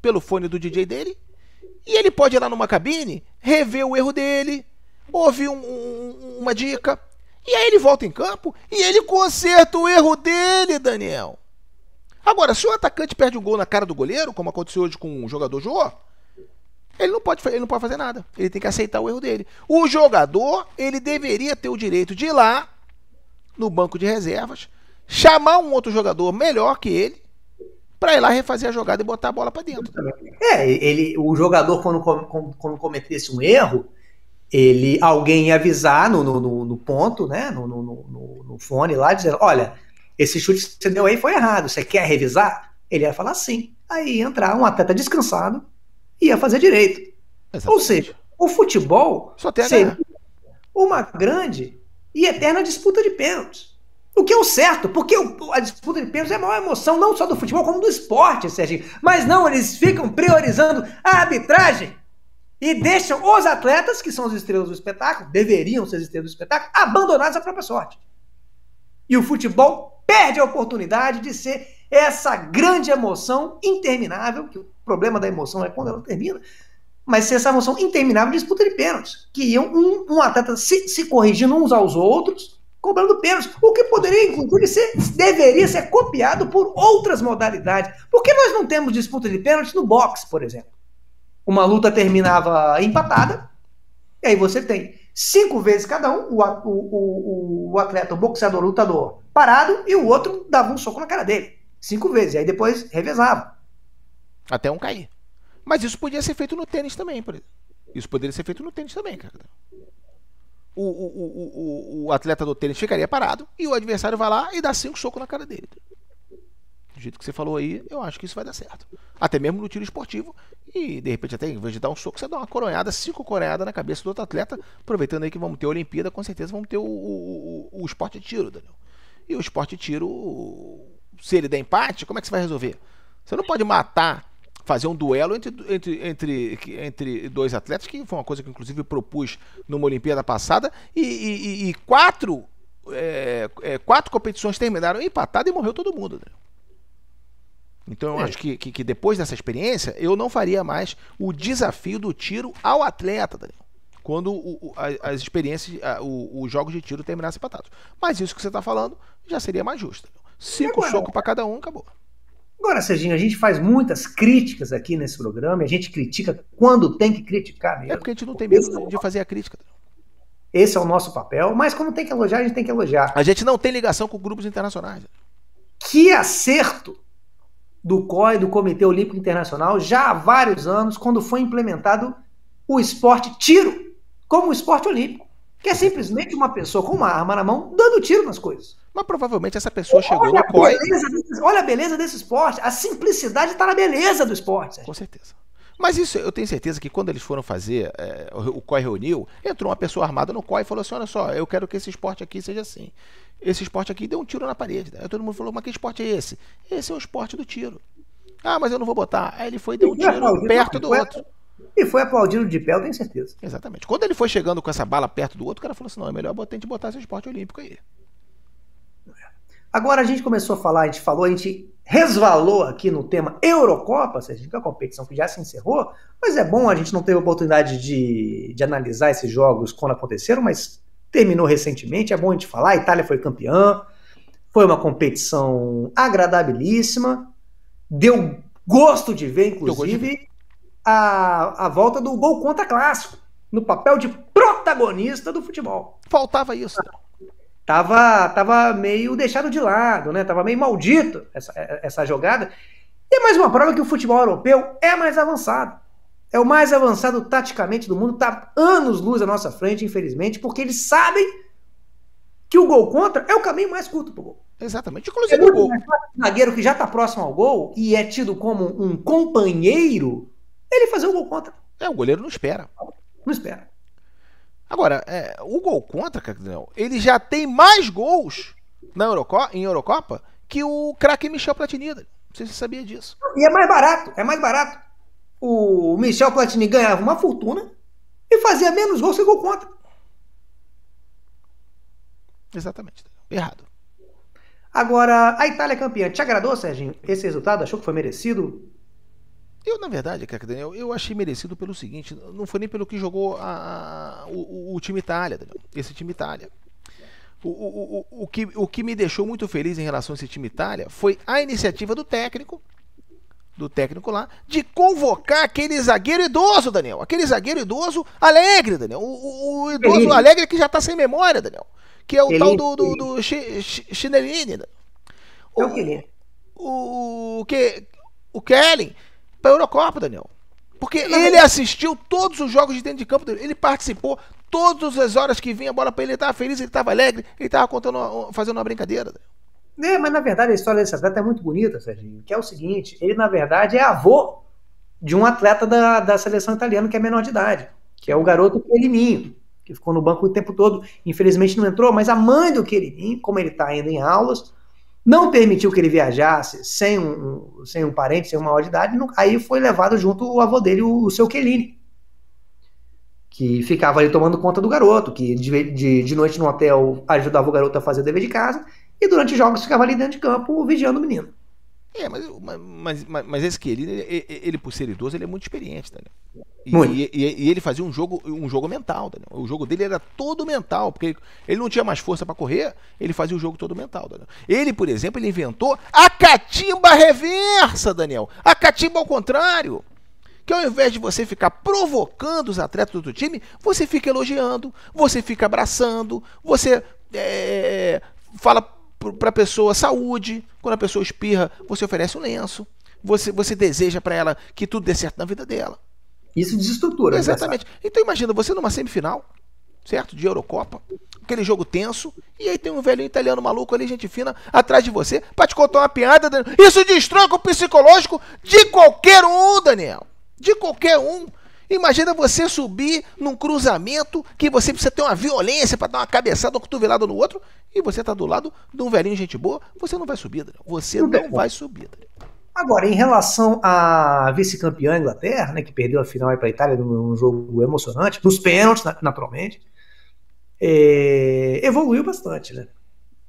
pelo fone do DJ dele. E ele pode ir lá numa cabine, rever o erro dele, ouvir um, um, uma dica. E aí ele volta em campo e ele conserta o erro dele, Daniel. Agora, se o atacante perde um gol na cara do goleiro, como aconteceu hoje com o jogador Jô, ele não pode, ele não pode fazer nada. Ele tem que aceitar o erro dele. O jogador, ele deveria ter o direito de ir lá no banco de reservas, chamar um outro jogador melhor que ele para ir lá refazer a jogada e botar a bola para dentro. É, ele, o jogador quando, quando cometesse um erro, ele alguém ia avisar no, no, no ponto, né, no, no, no, fone lá, dizendo, olha, esse chute que você deu aí foi errado, você quer revisar? Ele ia falar sim. Aí ia entrar um atleta descansado e ia fazer direito. Exatamente. Ou seja, o futebol seria uma grande e eterna disputa de pênaltis. O que é o certo, porque a disputa de pênaltis é a maior emoção, não só do futebol, como do esporte, Serginho. Mas não, eles ficam priorizando a arbitragem e deixam os atletas, que são as estrelas do espetáculo, deveriam ser as estrelas do espetáculo, abandonados à própria sorte. E o futebol perde a oportunidade de ser essa grande emoção interminável, que o problema da emoção é quando ela termina, mas ser essa emoção interminável de disputa de pênaltis, que iam um, um atleta se, se, corrigindo uns aos outros, cobrando pênaltis, o que poderia, inclusive, ser, deveria ser copiado por outras modalidades. Por que nós não temos disputa de pênaltis no boxe, por exemplo? Uma luta terminava empatada, e aí você tem Cinco vezes cada um, o, o, o, o atleta, o boxeador, o lutador, parado, e o outro dava um soco na cara dele. Cinco vezes. Aí depois revezava. Até um cair. Mas isso podia ser feito no tênis também, por exemplo. Isso poderia ser feito no tênis também, cara. O, o, o, o, o atleta do tênis ficaria parado e o adversário vai lá e dá cinco socos na cara dele do jeito que você falou aí, eu acho que isso vai dar certo. Até mesmo no tiro esportivo. E de repente, até em vez de dar um soco, você dá uma coronhada, cinco coronhadas na cabeça do outro atleta. Aproveitando aí que vamos ter a Olimpíada, com certeza vamos ter o, o, o, esporte de tiro, Daniel. E o esporte de tiro, se ele der empate, como é que você vai resolver? Você não pode matar, fazer um duelo entre, entre, entre, entre dois atletas, que foi uma coisa que inclusive propus numa Olimpíada passada, e, e, e quatro, é, é, quatro competições terminaram empatadas e morreu todo mundo, Daniel. Então eu é. acho que, que, que, depois dessa experiência, eu não faria mais o desafio do tiro ao atleta, Daniel. Quando o, o, as experiências, o, os jogos de tiro terminassem empatados. Mas isso que você está falando já seria mais justo. Daniel. Cinco socos para cada um, acabou. Agora, Serginho, a gente faz muitas críticas aqui nesse programa, a gente critica quando tem que criticar mesmo. É porque a gente não tem medo é de fazer a crítica. Esse é o nosso papel, mas quando tem que elogiar, a gente tem que elogiar. A gente não tem ligação com grupos internacionais. Que acerto do COI, do Comitê Olímpico Internacional, já há vários anos, quando foi implementado o esporte tiro como esporte olímpico, que é simplesmente uma pessoa com uma arma na mão dando tiro nas coisas. Mas provavelmente essa pessoa olha chegou no COI. olha a beleza desse esporte, a simplicidade está na beleza do esporte. Com certeza. Mas isso, eu tenho certeza que quando eles foram fazer, é, o COI reuniu, entrou uma pessoa armada no COI e falou assim: olha só, eu quero que esse esporte aqui seja assim esse esporte aqui deu um tiro na parede. Né? Todo mundo falou, mas que esporte é esse? Esse é o esporte do tiro. Ah, mas eu não vou botar. Aí ele foi e deu um tiro aplaudido, perto do outro. E foi aplaudido de pé, eu tenho certeza. Exatamente. Quando ele foi chegando com essa bala perto do outro, o cara falou assim: não, é melhor a gente botar esse esporte olímpico aí. Agora a gente começou a falar, a gente falou, a gente resvalou aqui no tema Eurocopa, seja, que é a competição que já se encerrou, mas é bom, a gente não teve oportunidade de, de analisar esses jogos quando aconteceram, mas terminou recentemente, é bom a gente falar, a Itália foi campeã, foi uma competição agradabilíssima, deu gosto de ver, inclusive, A, a volta do gol contra clássico, no papel de protagonista do futebol. Faltava isso. Tava, tava meio deixado de lado, né? Tava meio maldito essa, essa jogada. E é mais uma prova que o futebol europeu é mais avançado. É o mais avançado taticamente do mundo, está anos luz à nossa frente, infelizmente, porque eles sabem que o gol contra é o caminho mais curto para o gol. Exatamente, é inclusive é o gol. zagueiro que já está próximo ao gol e é tido como um companheiro, ele fazer o gol contra. É, o goleiro não espera. Não espera. Agora, é, o gol contra, Cagdão, ele já tem mais gols na Euroco em Eurocopa que o craque Michel Platini. Não sei se você sabia disso. E é mais barato, é mais barato o Michel Platini ganhava uma fortuna e fazia menos gols que gol contra. Exatamente. Tá Errado. Agora, a Itália é campeã. Te agradou, Serginho, esse resultado? Achou que foi merecido? Eu, na verdade, cara, Daniel, eu achei merecido pelo seguinte: não foi nem pelo que jogou a, a, o, o, time Itália, tá Daniel, esse time Itália. O, o, o, o, que, o que me deixou muito feliz em relação a esse time Itália foi a iniciativa do técnico do técnico lá, de convocar aquele zagueiro idoso, Daniel. Aquele zagueiro idoso alegre, Daniel. O, o, o idoso alegre que já tá sem memória, Daniel. Que é o tal do, do, do chi, chi, é O, o, o, que, o Kellen pra Eurocopa, Daniel. Porque ele assistiu todos os jogos de dentro de campo Ele participou todas as horas que vinha a bola para ele. Ele tava feliz, ele tava alegre, ele tava contando, fazendo uma brincadeira. Daniel. É, mas na verdade a história desse atleta é muito bonita, Serginho, que é o seguinte: ele na verdade é avô de um atleta da, da seleção italiana que é menor de idade, que é o garoto Querininho, que ficou no banco o tempo todo, infelizmente não entrou, mas a mãe do Querininho, como ele está ainda em aulas, não permitiu que ele viajasse sem um, sem um parente, sem uma maior de idade, aí foi levado junto o avô dele, o, o seu Quelini, que ficava ali tomando conta do garoto, que de, de, de noite no hotel ajudava o garoto a fazer o dever de casa, e durante os jogos ficava ali dentro de campo vigiando o menino. É, mas, mas, mas, mas esse que ele, ele, ele, por ser idoso, ele é muito experiente, Daniel. E, muito. E, e, e, ele fazia um jogo, um jogo mental, Daniel. O jogo dele era todo mental, porque ele, ele não tinha mais força para correr, ele fazia o jogo todo mental, Daniel. Ele, por exemplo, ele inventou a catimba reversa, Daniel. A catimba ao contrário que ao invés de você ficar provocando os atletas do time, você fica elogiando, você fica abraçando, você é, fala para a pessoa saúde. Quando a pessoa espirra, você oferece um lenço. Você, você deseja para ela que tudo dê certo na vida dela. Isso desestrutura. Né? Exatamente. Então imagina, você numa semifinal, certo? De Eurocopa, aquele jogo tenso, e aí tem um velho italiano maluco ali, gente fina, atrás de você, pra te contar uma piada. Isso destrói o psicológico de qualquer um, Daniel. De qualquer um. Imagina você subir num cruzamento que você precisa ter uma violência para dar uma cabeçada ou cotovelada no outro e você está do lado de um velhinho gente boa, você não vai subir, Daniel. Você não, vai subir, Daniel. Agora, em relação à vice-campeã Inglaterra, né, que perdeu a final para a Itália num jogo emocionante, nos pênaltis, naturalmente, é, evoluiu bastante, né?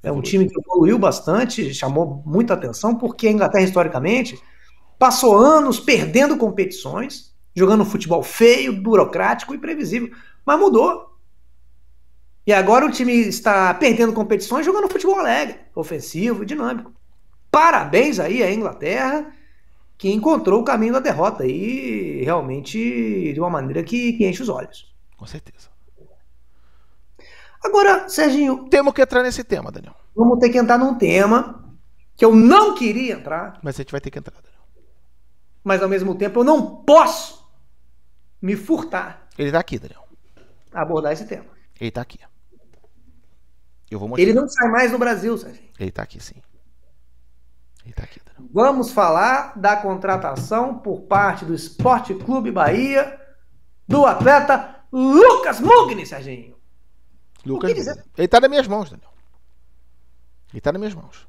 É um time que evoluiu bastante, chamou muita atenção, porque a Inglaterra, historicamente, passou anos perdendo competições jogando um futebol feio, burocrático e previsível. Mas mudou. E agora o time está perdendo competições jogando futebol alegre, ofensivo e dinâmico. Parabéns aí à Inglaterra, que encontrou o caminho da derrota e realmente de uma maneira que, que enche os olhos. Com certeza. Agora, Serginho. Temos que entrar nesse tema, Daniel. Vamos ter que entrar num tema que eu não queria entrar. Mas a gente vai ter que entrar, Daniel. Mas ao mesmo tempo eu não posso me furtar. Ele tá aqui, Daniel. abordar esse tema. Ele tá aqui. Eu vou mostrar. Ele não sai mais no Brasil, Sérgio. Ele tá aqui, sim. Ele tá aqui, Daniel. Vamos falar da contratação por parte do Esporte Clube Bahia do atleta Lucas Mugni, Serginho. Lucas, ele tá nas minhas mãos, Daniel. Ele tá nas minhas mãos.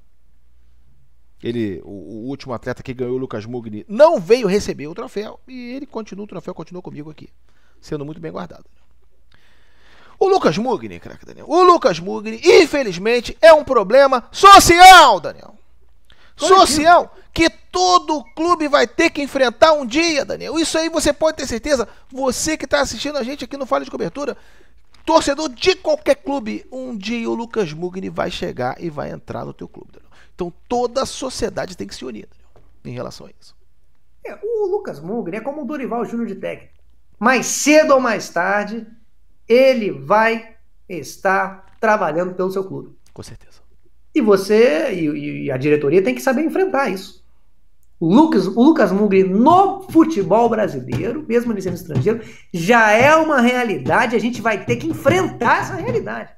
Ele, o, o, último atleta que ganhou o Lucas Mugni, não veio receber o troféu e ele continua, o troféu continua comigo aqui, sendo muito bem guardado. O Lucas Mugni, craque Daniel, o Lucas Mugni, infelizmente, é um problema social, Daniel. É é? Social que todo clube vai ter que enfrentar um dia, Daniel. Isso aí você pode ter certeza. Você que está assistindo a gente aqui no Fala de Cobertura, torcedor de qualquer clube, um dia o Lucas Mugni vai chegar e vai entrar no teu clube, Daniel. Então toda a sociedade tem que se unir em relação a isso. É, o Lucas Mugri é como o Dorival Júnior de técnico. Mais cedo ou mais tarde, ele vai estar trabalhando pelo seu clube. Com certeza. E você e, e a diretoria tem que saber enfrentar isso. O Lucas, o Lucas Mugri no futebol brasileiro, mesmo ele sendo estrangeiro, já é uma realidade. A gente vai ter que enfrentar essa realidade.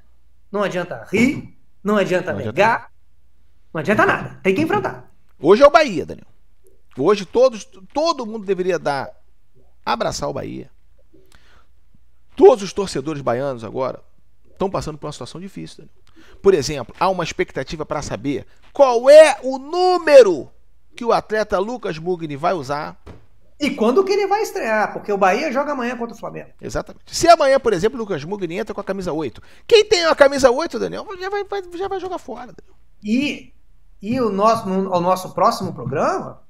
Não adianta rir, não adianta, não negar, adianta. Não adianta nada. Tem que enfrentar. Hoje é o Bahia, Daniel. Hoje todos, todo mundo deveria dar abraçar o Bahia. Todos os torcedores baianos agora estão passando por uma situação difícil. Daniel. Por exemplo, há uma expectativa para saber qual é o número que o atleta Lucas Mugni vai usar. E quando que ele vai estrear, porque o Bahia joga amanhã contra o Flamengo. Exatamente. Se amanhã, por exemplo, o Lucas Mugni entra com a camisa 8, quem tem a camisa 8, Daniel, já vai, vai já vai jogar fora. Daniel. E e o nosso, no, o nosso próximo programa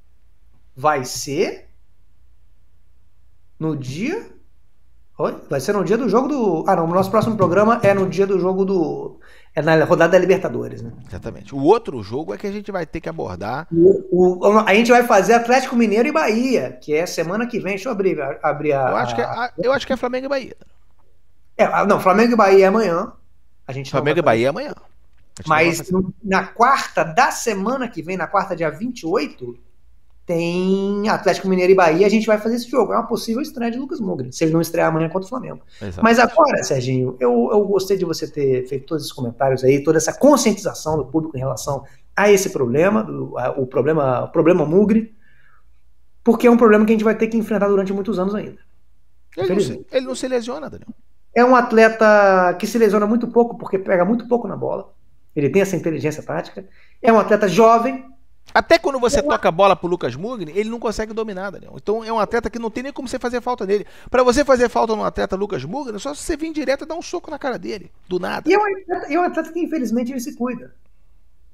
vai ser no dia. Oi? Vai ser no dia do jogo do. Ah, não. O nosso próximo programa é no dia do jogo do. É na rodada da Libertadores, né? Exatamente. O outro jogo é que a gente vai ter que abordar. O, o, a gente vai fazer Atlético Mineiro e Bahia, que é semana que vem. Deixa eu abrir, abrir a. Eu acho, que é, a, eu acho que é Flamengo e Bahia. É, ah, não, Flamengo e Bahia é amanhã. A gente Flamengo e Bahia é amanhã. Tá Mas no, na quarta da semana que vem, na quarta, dia 28, tem Atlético Mineiro e Bahia, a gente vai fazer esse jogo. É uma possível estreia de Lucas Mugri, se ele não estrear amanhã contra o Flamengo. Exato. Mas agora, Serginho, eu, eu gostei de você ter feito todos esses comentários aí, toda essa conscientização do público em relação a esse problema, a, o problema, o problema Mugri, porque é um problema que a gente vai ter que enfrentar durante muitos anos ainda. Ele, não se, ele não se lesiona, Daniel. É um atleta que se lesiona muito pouco, porque pega muito pouco na bola. Ele tem essa inteligência tática. É um atleta jovem. Até quando você é uma... toca a bola pro Lucas Mugni, ele não consegue dominar, Daniel. Então é um atleta que não tem nem como você fazer falta nele. Para você fazer falta num atleta Lucas Mugni, é só se você vir direto e dar um soco na cara dele, do nada. E é um atleta, é um atleta que infelizmente ele se cuida.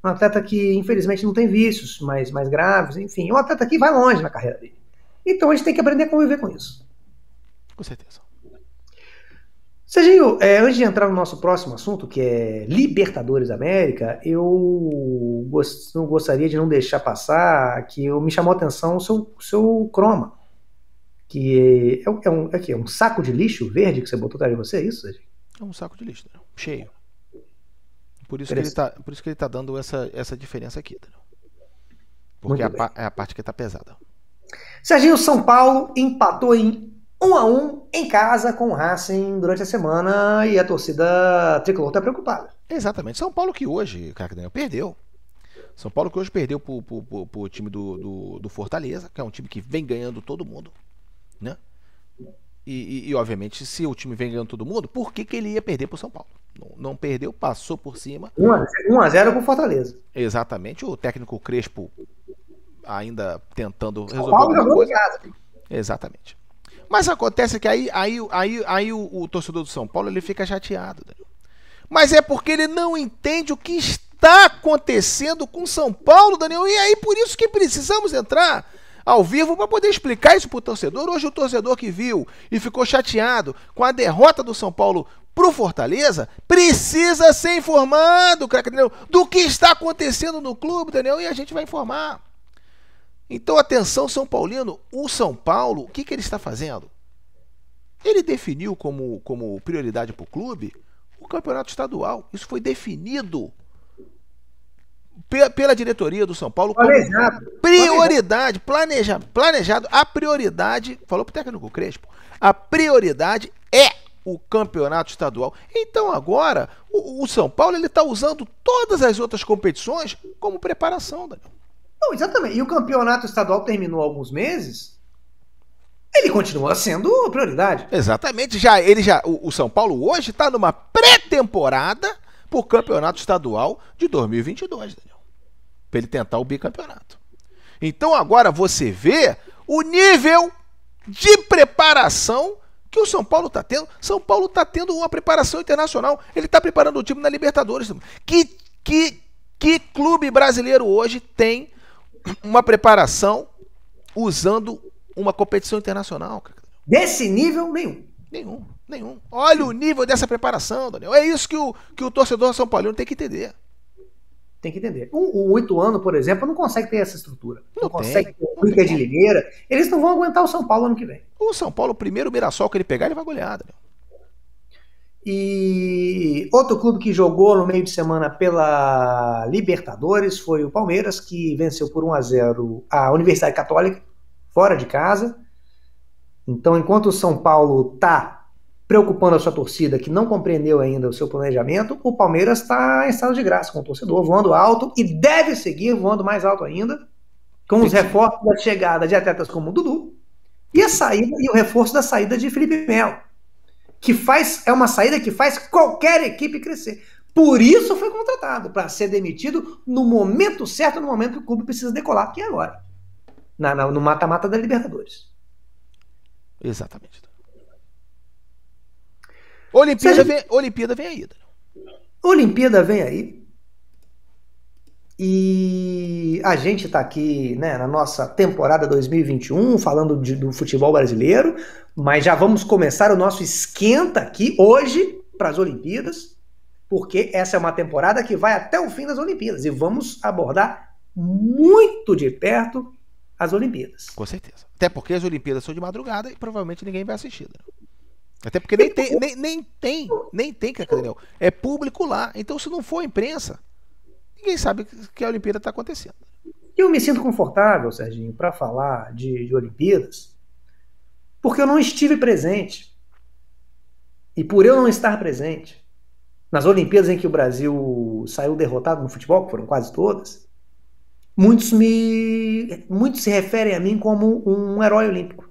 Um atleta que infelizmente não tem vícios mais, mais graves, enfim. É um atleta que vai longe na carreira dele. Então a gente tem que aprender a conviver com isso. Com certeza. Serginho, é, antes de entrar no nosso próximo assunto, que é Libertadores América, eu gost, não gostaria de não deixar passar que eu, me chamou a atenção o seu, seu croma, que é, é um, é, é um saco de lixo verde que você botou atrás de você, é isso, Serginho? É um saco de lixo, né? cheio. Por isso, que ele tá, por isso que ele tá dando essa, essa diferença aqui, né? porque é a, é a parte que tá pesada. Serginho, São Paulo empatou em 1 a 1 em casa com o Racing durante a semana e a torcida tricolor está preocupada. Exatamente. São Paulo que hoje, cara, Daniel, perdeu. São Paulo que hoje perdeu pro, o time do, do, do, Fortaleza, que é um time que vem ganhando todo mundo, né? E, e, e, obviamente, se o time vem ganhando todo mundo, por que, que ele ia perder pro São Paulo? Não, não perdeu, passou por cima. 1x0 pro Fortaleza. Exatamente. O técnico Crespo ainda tentando resolver. São Paulo jogou coisa. em casa. Exatamente. Mas acontece que aí, aí, aí, aí o, o torcedor do São Paulo ele fica chateado. Mas é porque ele não entende o que está acontecendo com São Paulo, Daniel. E é aí por isso que precisamos entrar ao vivo para poder explicar isso para o torcedor. Hoje o torcedor que viu e ficou chateado com a derrota do São Paulo para o Fortaleza precisa ser informado, craque Daniel, do que está acontecendo no clube, Daniel, e a gente vai informar. Então, atenção, São Paulino, o São Paulo, o que, que ele está fazendo? Ele definiu como, como prioridade para o clube o campeonato estadual. Isso foi definido pela, diretoria do São Paulo planejado, prioridade, planejado, planejado. A prioridade, falou para o técnico Crespo, a prioridade é o campeonato estadual. Então agora o, o São Paulo ele está usando todas as outras competições como preparação, Daniel. Não, exatamente. E o campeonato estadual terminou há alguns meses. Ele continua sendo a prioridade. Exatamente. Já ele já o, o São Paulo hoje está numa pré-temporada por campeonato estadual de 2022, Daniel. Para ele tentar o bicampeonato. Então agora você vê o nível de preparação que o São Paulo está tendo. São Paulo está tendo uma preparação internacional. Ele está preparando o time na Libertadores. Que, que, que clube brasileiro hoje tem uma preparação usando uma competição internacional. Desse nível, nenhum. Nenhum, nenhum. Olha o nível dessa preparação, Daniel. É isso que o, que o torcedor São Paulino tem que entender. Tem que entender. O, o Ituano, por exemplo, não consegue ter essa estrutura. Não, não tem, consegue ter o de Limeira. Eles não vão aguentar o São Paulo ano que vem. O São Paulo, o primeiro Mirassol que ele pegar, ele vai golear, Daniel. E outro clube que jogou no meio de semana pela Libertadores foi o Palmeiras, que venceu por 1 a 0 a Universidade Católica, fora de casa. Então, enquanto o São Paulo está preocupando a sua torcida, que não compreendeu ainda o seu planejamento, o Palmeiras está em estado de graça com o torcedor, voando alto e deve seguir voando mais alto ainda, com os reforços da chegada de atletas como o Dudu e a saída e o reforço da saída de Felipe Melo que faz é uma saída que faz qualquer equipe crescer. Por isso foi contratado, para ser demitido no momento certo, no momento que o clube precisa decolar, que é agora. Na, na, no mata-mata da Libertadores. Exatamente. Olimpíada, gente... vem, Olimpíada vem aí. Olimpíada vem aí. E a gente está aqui né, na nossa temporada 2021 falando de, do futebol brasileiro, mas já vamos começar o nosso esquenta aqui hoje para as Olimpíadas, porque essa é uma temporada que vai até o fim das Olimpíadas e vamos abordar muito de perto as Olimpíadas. Com certeza. Até porque as Olimpíadas são de madrugada e provavelmente ninguém vai assistir. Né? Até porque nem tem, nem, nem tem, nem tem, Daniel. É público lá. Então, se não for imprensa, ninguém sabe que a Olimpíada está acontecendo. Eu me sinto confortável, Serginho, para falar de, de Olimpíadas, porque eu não estive presente. E por eu não estar presente, nas Olimpíadas em que o Brasil saiu derrotado no futebol, que foram quase todas, muitos me muitos se referem a mim como um herói olímpico.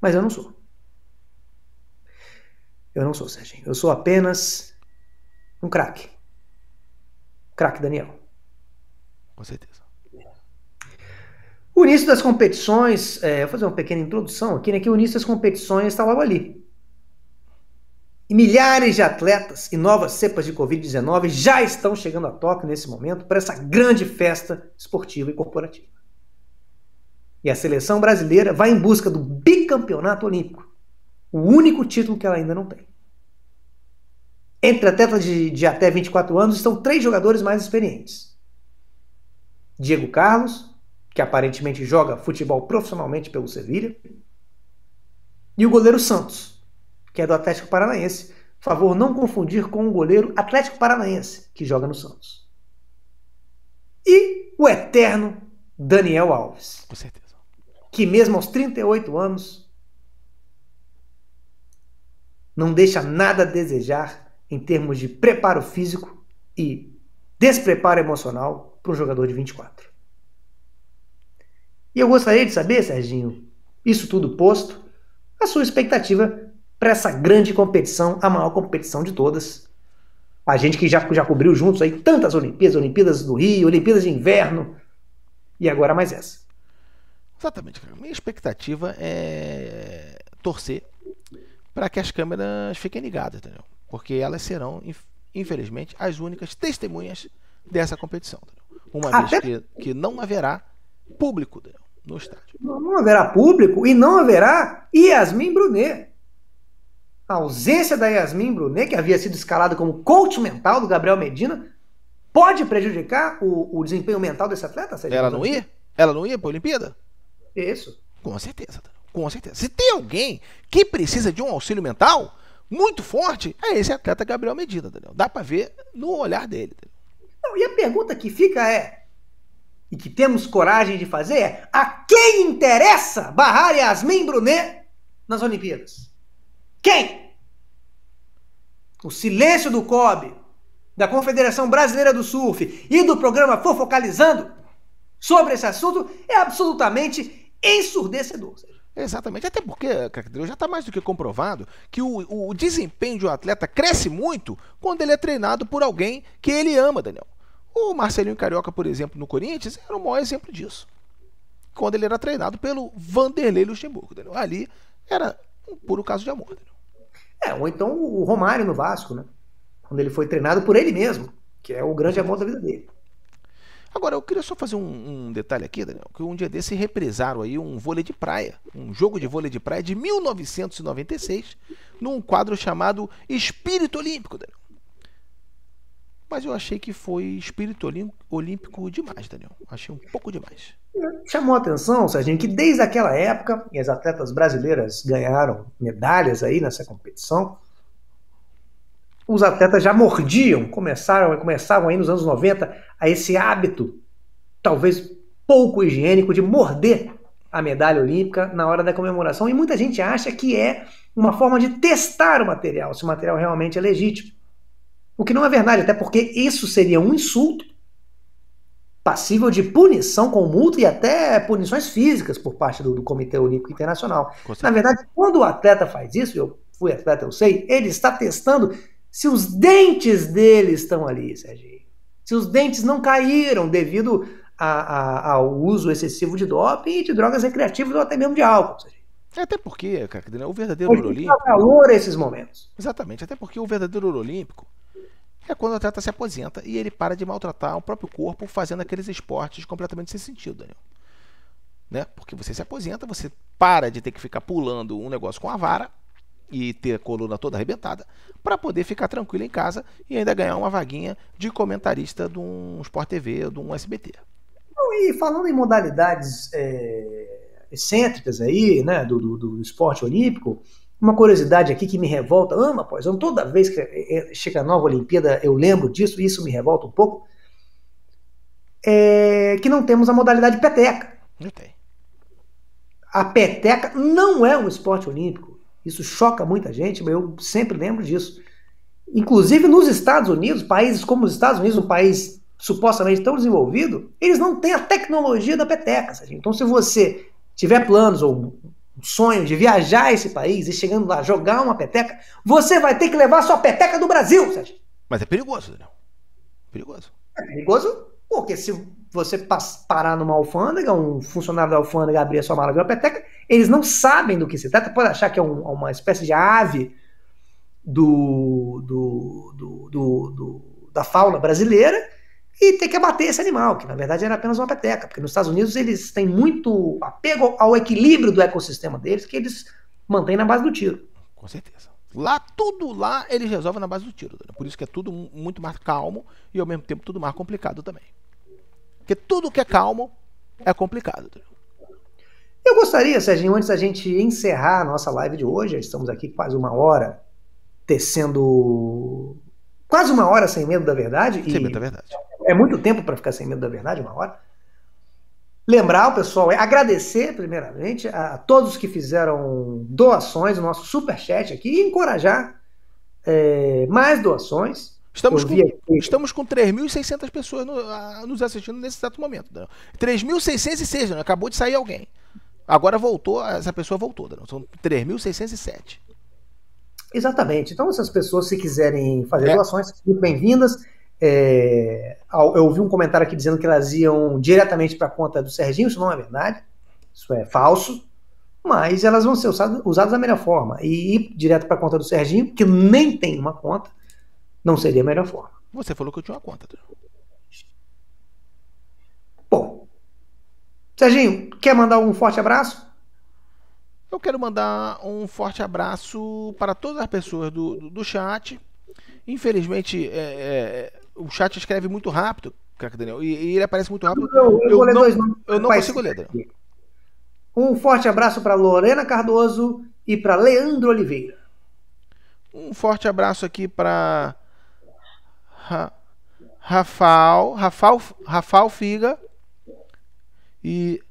Mas eu não sou. Eu não sou, Serginho. Eu sou apenas um craque craque Daniel. Com certeza. O início das competições, é, vou fazer uma pequena introdução aqui, né? Que o início das competições está logo ali. E milhares de atletas e novas cepas de Covid-19 já estão chegando a toque nesse momento para essa grande festa esportiva e corporativa. E a seleção brasileira vai em busca do bicampeonato olímpico, o único título que ela ainda não tem. Entre atletas de, de até 24 anos estão três jogadores mais experientes: Diego Carlos, que aparentemente joga futebol profissionalmente pelo Sevilha, e o goleiro Santos, que é do Atlético Paranaense. Favor não confundir com o goleiro Atlético Paranaense, que joga no Santos. E o eterno Daniel Alves. Com certeza. Que mesmo aos 38 anos não deixa nada a desejar em termos de preparo físico e despreparo emocional para um jogador de 24. E eu gostaria de saber, Serginho, isso tudo posto, a sua expectativa para essa grande competição, a maior competição de todas. A gente que já, já cobriu juntos aí tantas Olimpíadas, Olimpíadas do Rio, Olimpíadas de Inverno, e agora mais essa. Exatamente, cara. Minha expectativa é torcer para que as câmeras fiquem ligadas, entendeu? porque elas serão, infelizmente, as únicas testemunhas dessa competição. Uma Até... vez que, que não haverá público no estádio. Não haverá público e não haverá Yasmin Brunet. A ausência da Yasmin Brunet, que havia sido escalada como coach mental do Gabriel Medina, pode prejudicar o, o desempenho mental desse atleta? Ela não ia? Ela não ia para a Olimpíada? Isso. Com certeza, com certeza. Se tem alguém que precisa de um auxílio mental, muito forte é esse atleta Gabriel Medina, Daniel. Dá para ver no olhar dele. Não, e a pergunta que fica é, e que temos coragem de fazer é, a quem interessa barrar Yasmin Brunet nas Olimpíadas? Quem? O silêncio do COB, da Confederação Brasileira do Surf e do programa Fofocalizando sobre esse assunto é absolutamente ensurdecedor. Exatamente, até porque, já está mais do que comprovado que o, o desempenho de um atleta cresce muito quando ele é treinado por alguém que ele ama, Daniel. O Marcelinho Carioca, por exemplo, no Corinthians, era o maior exemplo disso. Quando ele era treinado pelo Vanderlei Luxemburgo, Daniel. Ali era um puro caso de amor, Daniel. É, ou então o Romário no Vasco, né? Quando ele foi treinado por ele mesmo, que é o grande amor da vida dele. Agora, eu queria só fazer um, um, detalhe aqui, Daniel, que um dia desse represaram aí um vôlei de praia, um jogo de vôlei de praia de 1996, num quadro chamado Espírito Olímpico, Daniel. Mas eu achei que foi espírito olímpico demais, Daniel. Achei um pouco demais. É, chamou a atenção, Serginho, que desde aquela época, e as atletas brasileiras ganharam medalhas aí nessa competição, os atletas já mordiam, começaram, começavam aí nos anos 90 a esse hábito, talvez pouco higiênico, de morder a medalha olímpica na hora da comemoração. E muita gente acha que é uma forma de testar o material, se o material realmente é legítimo. O que não é verdade, até porque isso seria um insulto passível de punição com multa e até punições físicas por parte do, do Comitê Olímpico Internacional. Na verdade, quando o atleta faz isso, eu fui atleta, eu sei, ele está testando se os dentes dele estão ali, Sérgio se os dentes não caíram devido a, a, ao uso excessivo de doping e de drogas recreativas ou até mesmo de álcool. É até porque, cara, né, o verdadeiro ouro olímpico. Tá valor a esses momentos. Exatamente, até porque o verdadeiro ouro olímpico é quando o atleta se aposenta e ele para de maltratar o próprio corpo fazendo aqueles esportes completamente sem sentido, Daniel. Né? Porque você se aposenta, você para de ter que ficar pulando um negócio com a vara e ter a coluna toda arrebentada para poder ficar tranquilo em casa e ainda ganhar uma vaguinha de comentarista de um Sport TV ou de um SBT. E falando em modalidades é, excêntricas aí, né, do, do, do, esporte olímpico, uma curiosidade aqui que me revolta ama, pois, toda vez que é, é, chega a nova Olimpíada eu lembro disso e isso me revolta um pouco, é que não temos a modalidade peteca. Não tem. A peteca não é um esporte olímpico. Isso choca muita gente, mas eu sempre lembro disso. Inclusive nos Estados Unidos, países como os Estados Unidos, um país supostamente tão desenvolvido, eles não têm a tecnologia da peteca. Sabe? Então, se você tiver planos ou sonho de viajar a esse país e chegando lá jogar uma peteca, você vai ter que levar sua peteca do Brasil, Sérgio. Mas é perigoso, Daniel. Né? Perigoso. É perigoso porque se você parar numa alfândega, um funcionário da alfândega abrir a sua mala uma peteca, eles não sabem do que se trata. Pode achar que é um, é uma espécie de ave do, do, do, do, da fauna brasileira e ter que abater esse animal, que na verdade era apenas uma peteca. Porque nos Estados Unidos eles têm muito apego ao equilíbrio do ecossistema deles, que eles mantêm na base do tiro. Com certeza. Lá, tudo lá, eles resolvem na base do tiro. Por isso que é tudo muito mais calmo e ao mesmo tempo tudo mais complicado também. Porque tudo que é calmo é complicado. Eu gostaria, Serginho, antes da gente encerrar a nossa live de hoje, estamos aqui quase uma hora tecendo. quase uma hora sem medo da verdade. Sem medo da verdade. É muito tempo para ficar sem medo da verdade, uma hora. Lembrar o pessoal, é agradecer primeiramente a todos que fizeram doações, o nosso super chat aqui, e encorajar é, mais doações. Estamos com, estamos com 3.600 pessoas no, a, nos assistindo nesse exato momento. 3.606, né? acabou de sair alguém. Agora voltou, essa pessoa voltou, né? são 3.607. Exatamente. Então, essas pessoas, se quiserem fazer é. doações, muito bem-vindas. É, eu ouvi um comentário aqui dizendo que elas iam diretamente para a conta do Serginho, isso não é verdade, isso é falso, mas elas vão ser usadas, usadas da melhor forma. E ir direto para a conta do Serginho, que nem tem uma conta, não seria a melhor forma. Você falou que eu tinha uma conta. Bom, Serginho, quer mandar um forte abraço? Eu quero mandar um forte abraço para todas as pessoas do, do, do chat. Infelizmente, é, é, o chat escreve muito rápido, craque Daniel, e, e, ele aparece muito rápido. Eu, eu, ler não, eu não consigo ler, Daniel. Um forte abraço para Lorena Cardoso e para Leandro Oliveira. Um forte abraço aqui para Rafael, Rafael, Rafael Figa e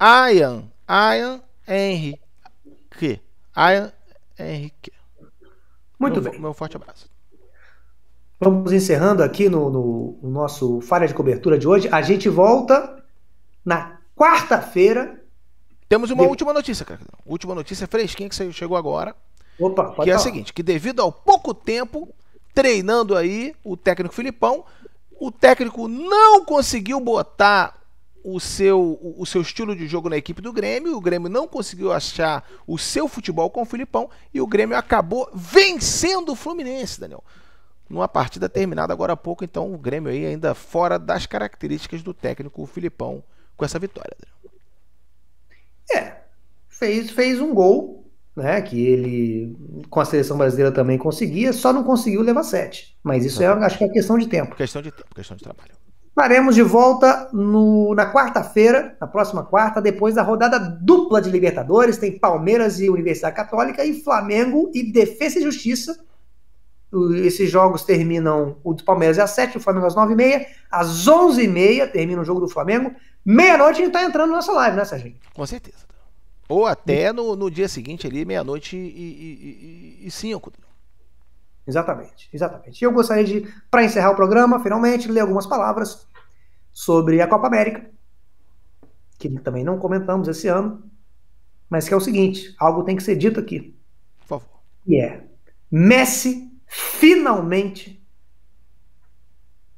Ian, Ian Henrique. Ian Henrique. Muito meu, bem. Meu forte abraço. Vamos encerrando aqui no, no, no nosso Falha de Cobertura de hoje. A gente volta na quarta-feira. Temos uma de... última notícia, cara. Última notícia fresquinha que chegou agora. Opa, que é a seguinte, que devido ao pouco tempo treinando aí o técnico Filipão. O técnico não conseguiu botar o seu, o seu estilo de jogo na equipe do Grêmio, o Grêmio não conseguiu achar o seu futebol com o Filipão e o Grêmio acabou vencendo o Fluminense, Daniel. Numa partida terminada agora há pouco, então o Grêmio aí ainda fora das características do técnico Filipão com essa vitória. Daniel. É, fez, fez um gol né? Que ele com a seleção brasileira também conseguia, só não conseguiu levar sete. Mas isso é, uhum. acho que é questão de tempo. Questão de tempo, questão de trabalho. Estaremos de volta no, na quarta-feira, na próxima quarta, depois da rodada dupla de Libertadores. Tem Palmeiras e Universidade Católica e Flamengo e Defesa e Justiça. Esses jogos terminam o do Palmeiras é às 7, o Flamengo às 9 e meia. Às 11 e meia termina o jogo do Flamengo. Meia-noite a gente está entrando na nossa live, né, Serginho? Com certeza. Ou até no, no dia seguinte ali, meia-noite e, e, e, e cinco. Exatamente, exatamente. E eu gostaria de, para encerrar o programa, finalmente, ler algumas palavras sobre a Copa América, que também não comentamos esse ano, mas que é o seguinte: algo tem que ser dito aqui. Por favor. E é: Messi finalmente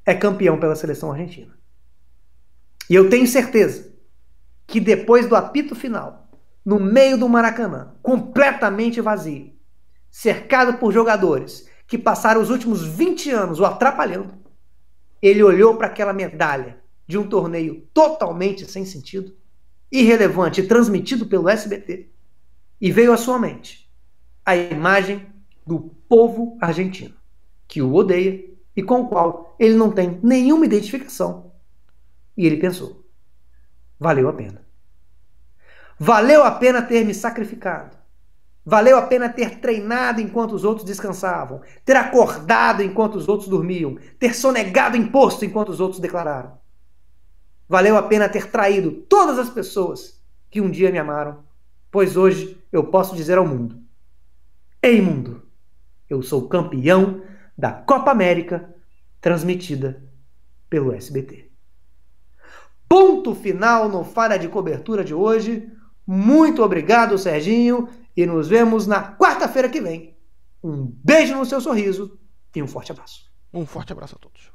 é campeão pela seleção argentina. E eu tenho certeza que depois do apito final no meio do Maracanã, completamente vazio, cercado por jogadores que passaram os últimos 20 anos o atrapalhando, ele olhou para aquela medalha de um torneio totalmente sem sentido, irrelevante, transmitido pelo SBT, e veio à sua mente a imagem do povo argentino, que o odeia e com o qual ele não tem nenhuma identificação. E ele pensou: valeu a pena. Valeu a pena ter me sacrificado. Valeu a pena ter treinado enquanto os outros descansavam, ter acordado enquanto os outros dormiam, ter sonegado imposto enquanto os outros declararam. Valeu a pena ter traído todas as pessoas que um dia me amaram, pois hoje eu posso dizer ao mundo: Ei, mundo, eu sou campeão da Copa América transmitida pelo SBT. Ponto final no Falha de Cobertura de hoje. Muito obrigado, Serginho, e nos vemos na quarta-feira que vem. Um beijo no seu sorriso e um forte abraço. Um forte abraço a todos.